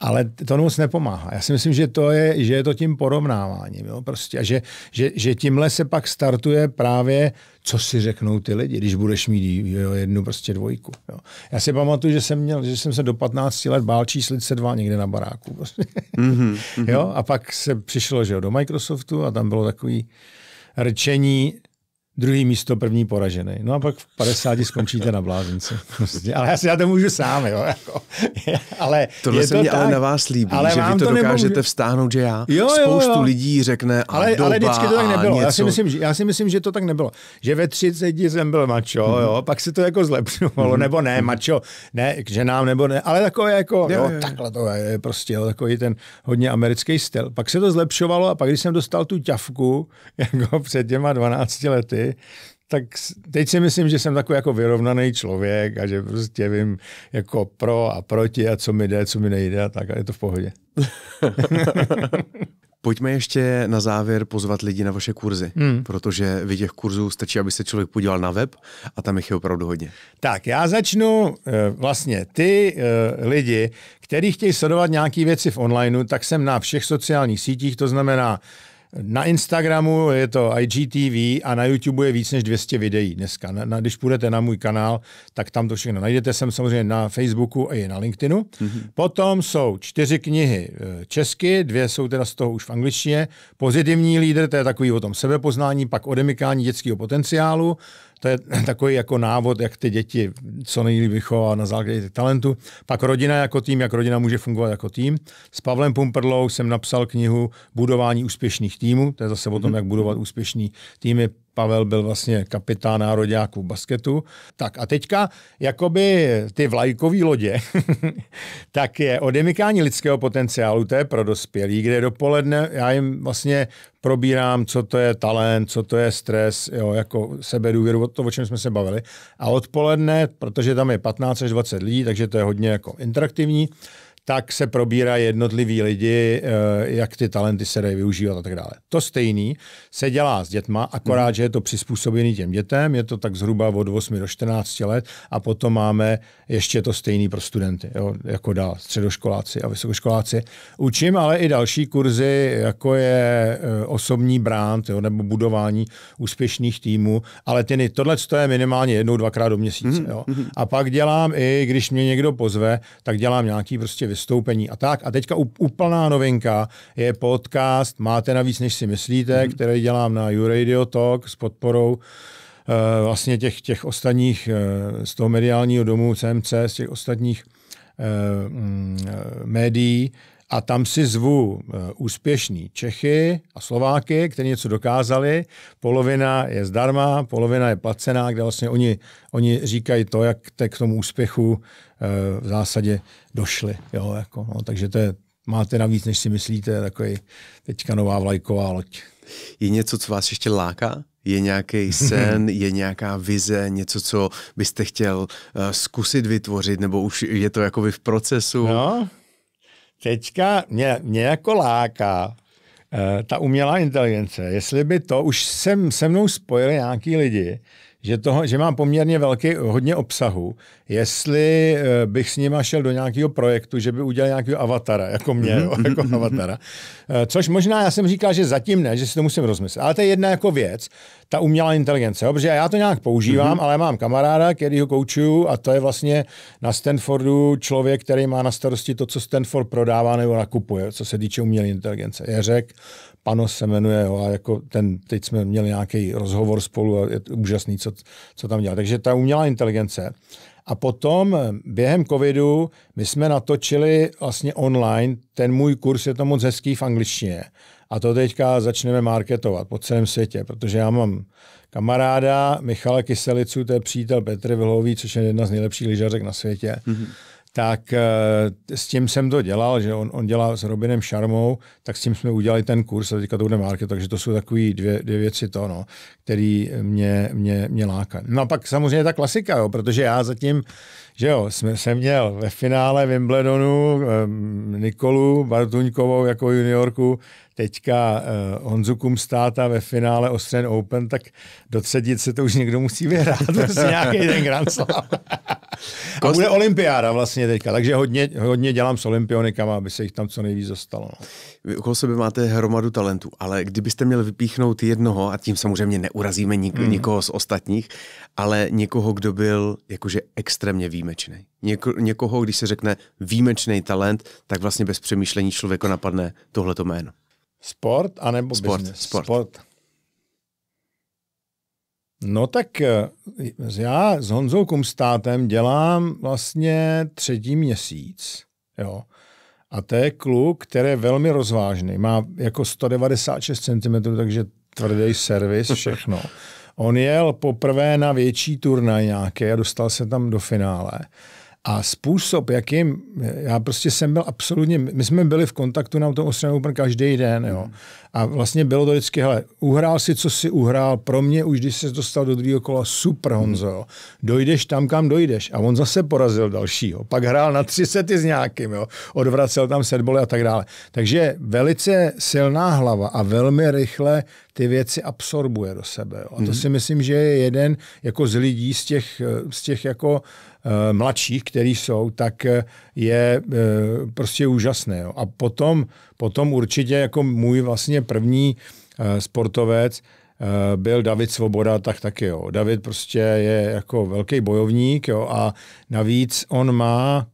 Ale to moc nepomáhá. Já si myslím, že to je, že je to tím porovnáváním, jo, prostě. A že, že, že tímhle se pak pak startuje právě, co si řeknou ty lidi, když budeš mít jo, jednu prostě dvojku. Jo. Já si pamatuju, že jsem, měl, že jsem se do 15 let bál se dva někde na baráku. Prostě. Mm-hmm, mm-hmm. Jo? Mhm. A pak se přišlo že jo, do Microsoftu a tam bylo takový rčení, druhý místo, první poražený. No a pak v 50 skončíte na blázince. Prostě. Ale já si já to můžu sám, jo. Jako. ale Tohle se to tak. ale na vás líbí, ale že vy to, to dokážete nemůžu... vstáhnout, že já jo, spoustu jo, jo. lidí řekne a ale, doba ale vždycky to tak nebylo. Něco... Já, si myslím, že, já si myslím, že to tak nebylo. Že ve 30 jsem byl mačo, mm-hmm. jo, pak se to jako zlepšovalo, mm-hmm. nebo ne, mhm. mačo, ne, k ženám, nebo ne, ale takové jako, jo, jo, jo. takhle to je prostě, jo, takový ten hodně americký styl. Pak se to zlepšovalo a pak, když jsem dostal tu ťavku, jako před těma 12 lety, tak teď si myslím, že jsem takový jako vyrovnaný člověk a že prostě vím jako pro a proti a co mi jde, co mi nejde a tak a je to v pohodě. Pojďme ještě na závěr pozvat lidi na vaše kurzy, hmm. protože vy těch kurzů stačí, aby se člověk podíval na web a tam jich je opravdu hodně. Tak, já začnu eh, vlastně ty eh, lidi, kteří chtějí sledovat nějaké věci v onlineu, tak jsem na všech sociálních sítích, to znamená na Instagramu je to IGTV a na YouTube je víc než 200 videí dneska. Na, na, když půjdete na můj kanál, tak tam to všechno najdete. Jsem samozřejmě na Facebooku a i na LinkedInu. Mm-hmm. Potom jsou čtyři knihy eh, česky, dvě jsou teda z toho už v angličtině. Pozitivní lídr, to je takový o tom sebepoznání, pak odemykání dětského potenciálu to je takový jako návod, jak ty děti co nejlíp vychovat na základě těch talentů. Pak rodina jako tým, jak rodina může fungovat jako tým. S Pavlem Pumperlou jsem napsal knihu Budování úspěšných týmů. To je zase o tom, mhm. jak budovat úspěšný týmy. Pavel byl vlastně kapitán nároďáků v basketu. Tak a teďka jakoby ty vlajkové lodě, tak je odemykání lidského potenciálu, to je pro dospělí, kde dopoledne já jim vlastně probírám, co to je talent, co to je stres, jo, jako důvěru, to, o čem jsme se bavili. A odpoledne, protože tam je 15 až 20 lidí, takže to je hodně jako interaktivní, tak se probírají jednotliví lidi, eh, jak ty talenty se dají využívat a tak dále. To stejný se dělá s dětma, akorát, hmm. že je to přizpůsobený těm dětem, je to tak zhruba od 8 do 14 let a potom máme ještě to stejný pro studenty, jo, jako dál, středoškoláci a vysokoškoláci. Učím ale i další kurzy, jako je eh, osobní brand jo, nebo budování úspěšných týmů, ale ty, tohle je minimálně jednou, dvakrát do měsíce. Mhm, jo. Mhm. A pak dělám i, když mě někdo pozve, tak dělám nějaký prostě vystoupení a tak. A teďka úplná novinka je podcast Máte navíc, než si myslíte, hmm. který dělám na Euradio Talk s podporou eh, vlastně těch, těch ostatních, eh, z toho mediálního domu CMC, z těch ostatních eh, mm, médií, a tam si zvu eh, úspěšní Čechy a Slováky, kteří něco dokázali. Polovina je zdarma, polovina je placená, kde vlastně oni, oni říkají to, jak te k tomu úspěchu eh, v zásadě došli. Jo, jako, no, takže to je, máte navíc, než si myslíte, takový teďka nová vlajková loď. Je něco, co vás ještě láká? Je nějaký sen, je nějaká vize, něco, co byste chtěl uh, zkusit vytvořit, nebo už je to jakoby v procesu? No, teďka mě, mě jako láká eh, ta umělá inteligence. Jestli by to, už jsem se mnou spojili nějaký lidi, že, toho, že mám poměrně velký, hodně obsahu, jestli eh, bych s nima šel do nějakého projektu, že by udělal nějakého avatara, jako mě, mm-hmm. jo, jako mm-hmm. avatara. Eh, což možná já jsem říkal, že zatím ne, že si to musím rozmyslet. Ale to je jedna jako věc, ta umělá inteligence, jo, protože já to nějak používám, mm-hmm. ale mám kamaráda, který ho koučuju a to je vlastně na Stanfordu člověk, který má na starosti to, co Stanford prodává nebo nakupuje, co se týče umělé inteligence. Je řek, Pano se jmenuje, jo, a jako ten, teď jsme měli nějaký rozhovor spolu a je úžasný, co, co tam dělá. Takže ta umělá inteligence, a potom eh, během covidu my jsme natočili vlastně online, ten můj kurz je to moc hezký v angličtině. A to teďka začneme marketovat po celém světě, protože já mám kamaráda Michala Kyselicu, to je přítel Petr Vilhový, což je jedna z nejlepších lyžařek na světě. Mm-hmm tak eh, s tím jsem to dělal, že on, on dělá s Robinem Šarmou, tak s tím jsme udělali ten kurz a teďka to bude market, takže to jsou takové dvě, dvě věci to, no, které mě, mě, mě láká. No a pak samozřejmě ta klasika, jo, protože já zatím, že jo, jsme, jsem měl ve finále Wimbledonu eh, Nikolu Bartuňkovou jako juniorku, teďka eh, Honzu Kumstáta ve finále Ostren Open, tak do třetice to už někdo musí vyhrát, prostě nějaký ten Grand Slam. A bude olympiáda vlastně teďka, takže hodně, hodně dělám s olympionikama, aby se jich tam co nejvíc dostalo. No. Vy okolo sebe máte hromadu talentů, ale kdybyste měl vypíchnout jednoho, a tím samozřejmě neurazíme nik- mm. nikoho z ostatních, ale někoho, kdo byl jakože extrémně výjimečný. Něko- někoho, když se řekne výjimečný talent, tak vlastně bez přemýšlení člověka napadne tohleto jméno. Sport anebo sport, business? Sport. sport. No tak eh, já s Honzou Kumstátem dělám vlastně třetí měsíc. Jo. A to je kluk, který je velmi rozvážný. Má jako 196 cm, takže tvrdý servis, všechno. On jel poprvé na větší turnaj nějaký a dostal se tam do finále. A způsob, jakým já prostě jsem byl absolutně, my jsme byli v kontaktu na tom Australian Open každý den, jo. Hmm. A vlastně bylo to vždycky, hele, uhrál si, co si uhrál, pro mě už, když se dostal do druhého kola, super hmm. Honzo, jo. dojdeš tam, kam dojdeš. A on zase porazil dalšího, pak hrál na sety s nějakým, jo. odvracel tam setboly a tak dále. Takže velice silná hlava a velmi rychle ty věci absorbuje do sebe. Jo. A to mm. si myslím, že je jeden jako z lidí z těch, eh, z těch jako Eh, mladších, který jsou, tak eh, je eh, prostě úžasné. A potom, potom určitě jako můj vlastně první sportovec byl David Svoboda, tak taky jo. David prostě je jako velký bojovník jo, a navíc on má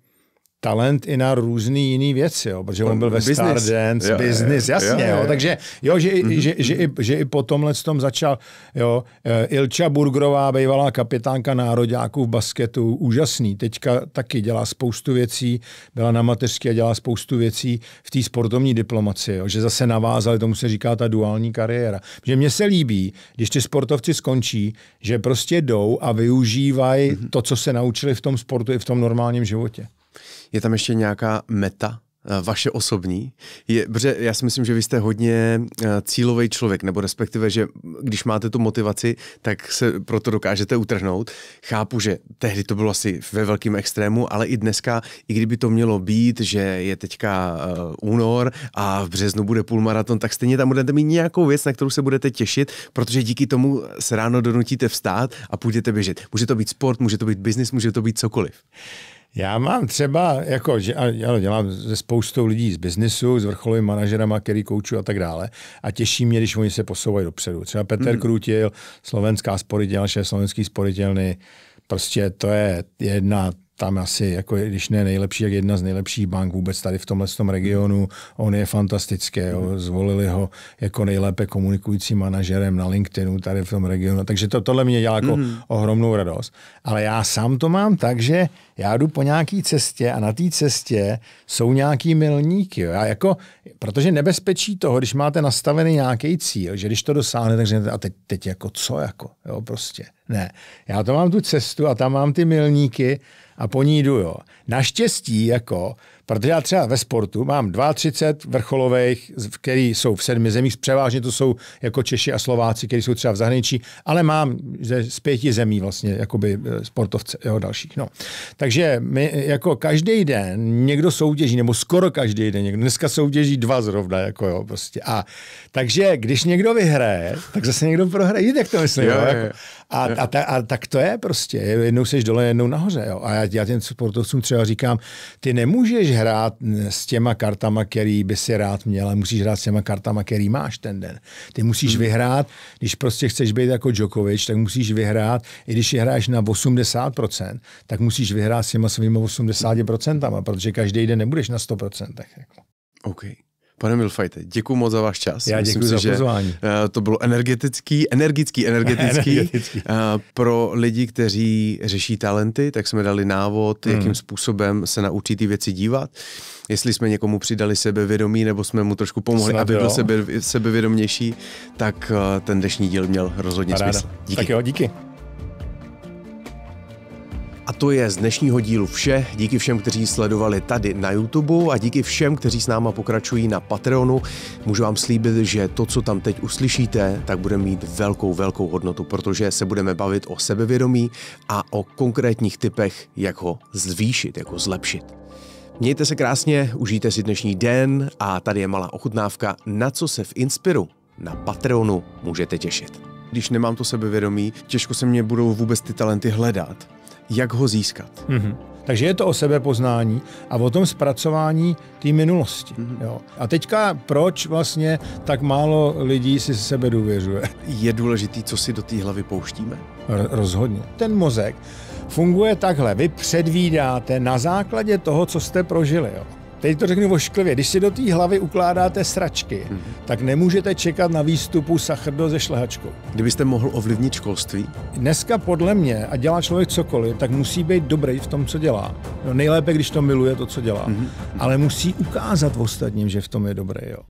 talent i na různé jiné věci, jo, protože on byl ve business. Stardance, jo, business, jasně, jo, jo, jo. takže jo, že, mm-hmm. že, že, mhm. i, že i po tomhle tom začal, jo, eh, Ilča Burgrová, bývalá kapitánka nároďáků v basketu, úžasný, teďka taky dělá spoustu věcí, byla na mateřské a dělá spoustu věcí v té sportovní diplomaci, jo, že zase navázali, tomu se říká ta duální kariéra, že mně se líbí, když ty sportovci skončí, že prostě jdou a využívají mm-hmm. to, co se naučili v tom sportu i v tom normálním životě. Je tam ještě nějaká meta, eh, vaše osobní? Je, protože já si myslím, že vy jste hodně eh, cílový člověk, nebo respektive, že když máte tu motivaci, tak se proto dokážete utrhnout. Chápu, že tehdy to bylo asi ve velkém extrému, ale i dneska, i kdyby to mělo být, že je teďka uh, únor a v březnu bude půlmaraton, tak stejně tam budete mít nějakou věc, na kterou se budete těšit, protože díky tomu se ráno donutíte vstát a půjdete běžet. Může to být sport, může to být biznis, může to být cokoliv. Uh, já mám třeba, jako, že, ano, dělám se spoustou lidí z biznisu, s vrcholovými manažerama, který kouču a tak dále. A těší mě, když oni se posouvají dopředu. Třeba Petr hmm. Krutil, slovenská sporiteľ, šéf slovenský sporiteľny, prostě to je jedna tam asi, jako, když ne nejlepší, jak jedna z nejlepších bank vůbec tady v tomhle tom regionu. On je fantastický, jo. Mhm. zvolili ho jako nejlépe komunikující manažerem na LinkedInu tady v tom regionu. Takže to, tohle mě dělá jako mm-hmm. ohromnou radost. Ale já sám to mám tak, že já jdu po nějaký cestě a na té cestě jsou nějaký milníky. Jo. Já jako, protože nebezpečí toho, když máte nastavený nějaký cíl, že když to dosáhne, takže a teď, teď jako co, jako, jo, prostě. Ne, já to mám tu cestu a tam mám ty milníky a po ní jdu, jo. Naštěstí, jako, protože já třeba ve sportu mám 32 vrcholových, který jsou v sedmi zemích, převážně to jsou jako Češi a Slováci, kteří jsou třeba v zahraničí, ale mám ze, z pěti zemí vlastně, jakoby eh, sportovce, jo, dalších, no. Takže my, jako každý den někdo soutěží, nebo skoro každý den někdo, dneska soutěží dva zrovna, jako jo, prostě. A takže, když někdo vyhraje, tak zase někdo prohraje, jak to myslím, jo, jo, jo. Jako, a, a, ta, a tak to je prostě. Jednou seš dole, jednou nahoře. Jo. A já, já těm sportovcům třeba říkám, ty nemůžeš hrát s těma kartama, který by si rád měl, ale musíš hrát s těma kartama, který máš ten den. Ty musíš hmm. vyhrát, když prostě chceš být jako Djokovic, tak musíš vyhrát, i když je hráš na 80%, tak musíš vyhrát s těma svými 80%, protože každý den nebudeš na 100%. Jako. OK. Pane Milfajte, děkuji moc za váš čas. Já děkuji za pozvání. Že eh, to bylo energetický, energický, energetický. energetický. Eh, pro lidi, kteří řeší talenty, tak jsme dali návod, hmm. jakým způsobem se na určitý věci dívat. Jestli jsme někomu přidali sebevědomí, nebo jsme mu trošku pomohli, Snad aby jo. byl sebe, sebevědomější, tak eh, ten dnešní díl měl rozhodně Paráda. smysl. Díky. Tak jo, díky. A to je z dnešního dílu vše. Díky všem, kteří sledovali tady na YouTube a díky všem, kteří s náma pokračují na Patreonu. Můžu vám slíbit, že to, co tam teď uslyšíte, tak bude mít velkou, velkou hodnotu, protože se budeme bavit o sebevědomí a o konkrétních typech, jak ho zvýšit, jak ho zlepšit. Mějte se krásně, užijte si dnešní den a tady je malá ochutnávka, na co se v Inspiru na Patreonu můžete těšit. Když nemám to sebevědomí, těžko se mě budou vůbec ty talenty hledat jak ho získat. Mm-hmm. Takže je to o sebepoznání a o tom zpracování té minulosti. Mm-hmm. Jo. A teďka, proč vlastně tak málo lidí si sebe důvěřuje? Je důležitý, co si do té hlavy pouštíme? R- rozhodně. Ten mozek funguje takhle. Vy předvídáte na základě toho, co jste prožili. Jo teď to řeknu ošklivě, když si do té hlavy ukládáte sračky, hmm. tak nemůžete čekat na výstupu sachrdo ze šlehačkou. Kdybyste mohl ovlivnit školství? Dneska podle mě, a dělá člověk cokoliv, tak musí být dobrý v tom, co dělá. No nejlépe, když to miluje, to, co dělá. Hmm. Ale musí ukázat ostatním, že v tom je dobrý. Jo.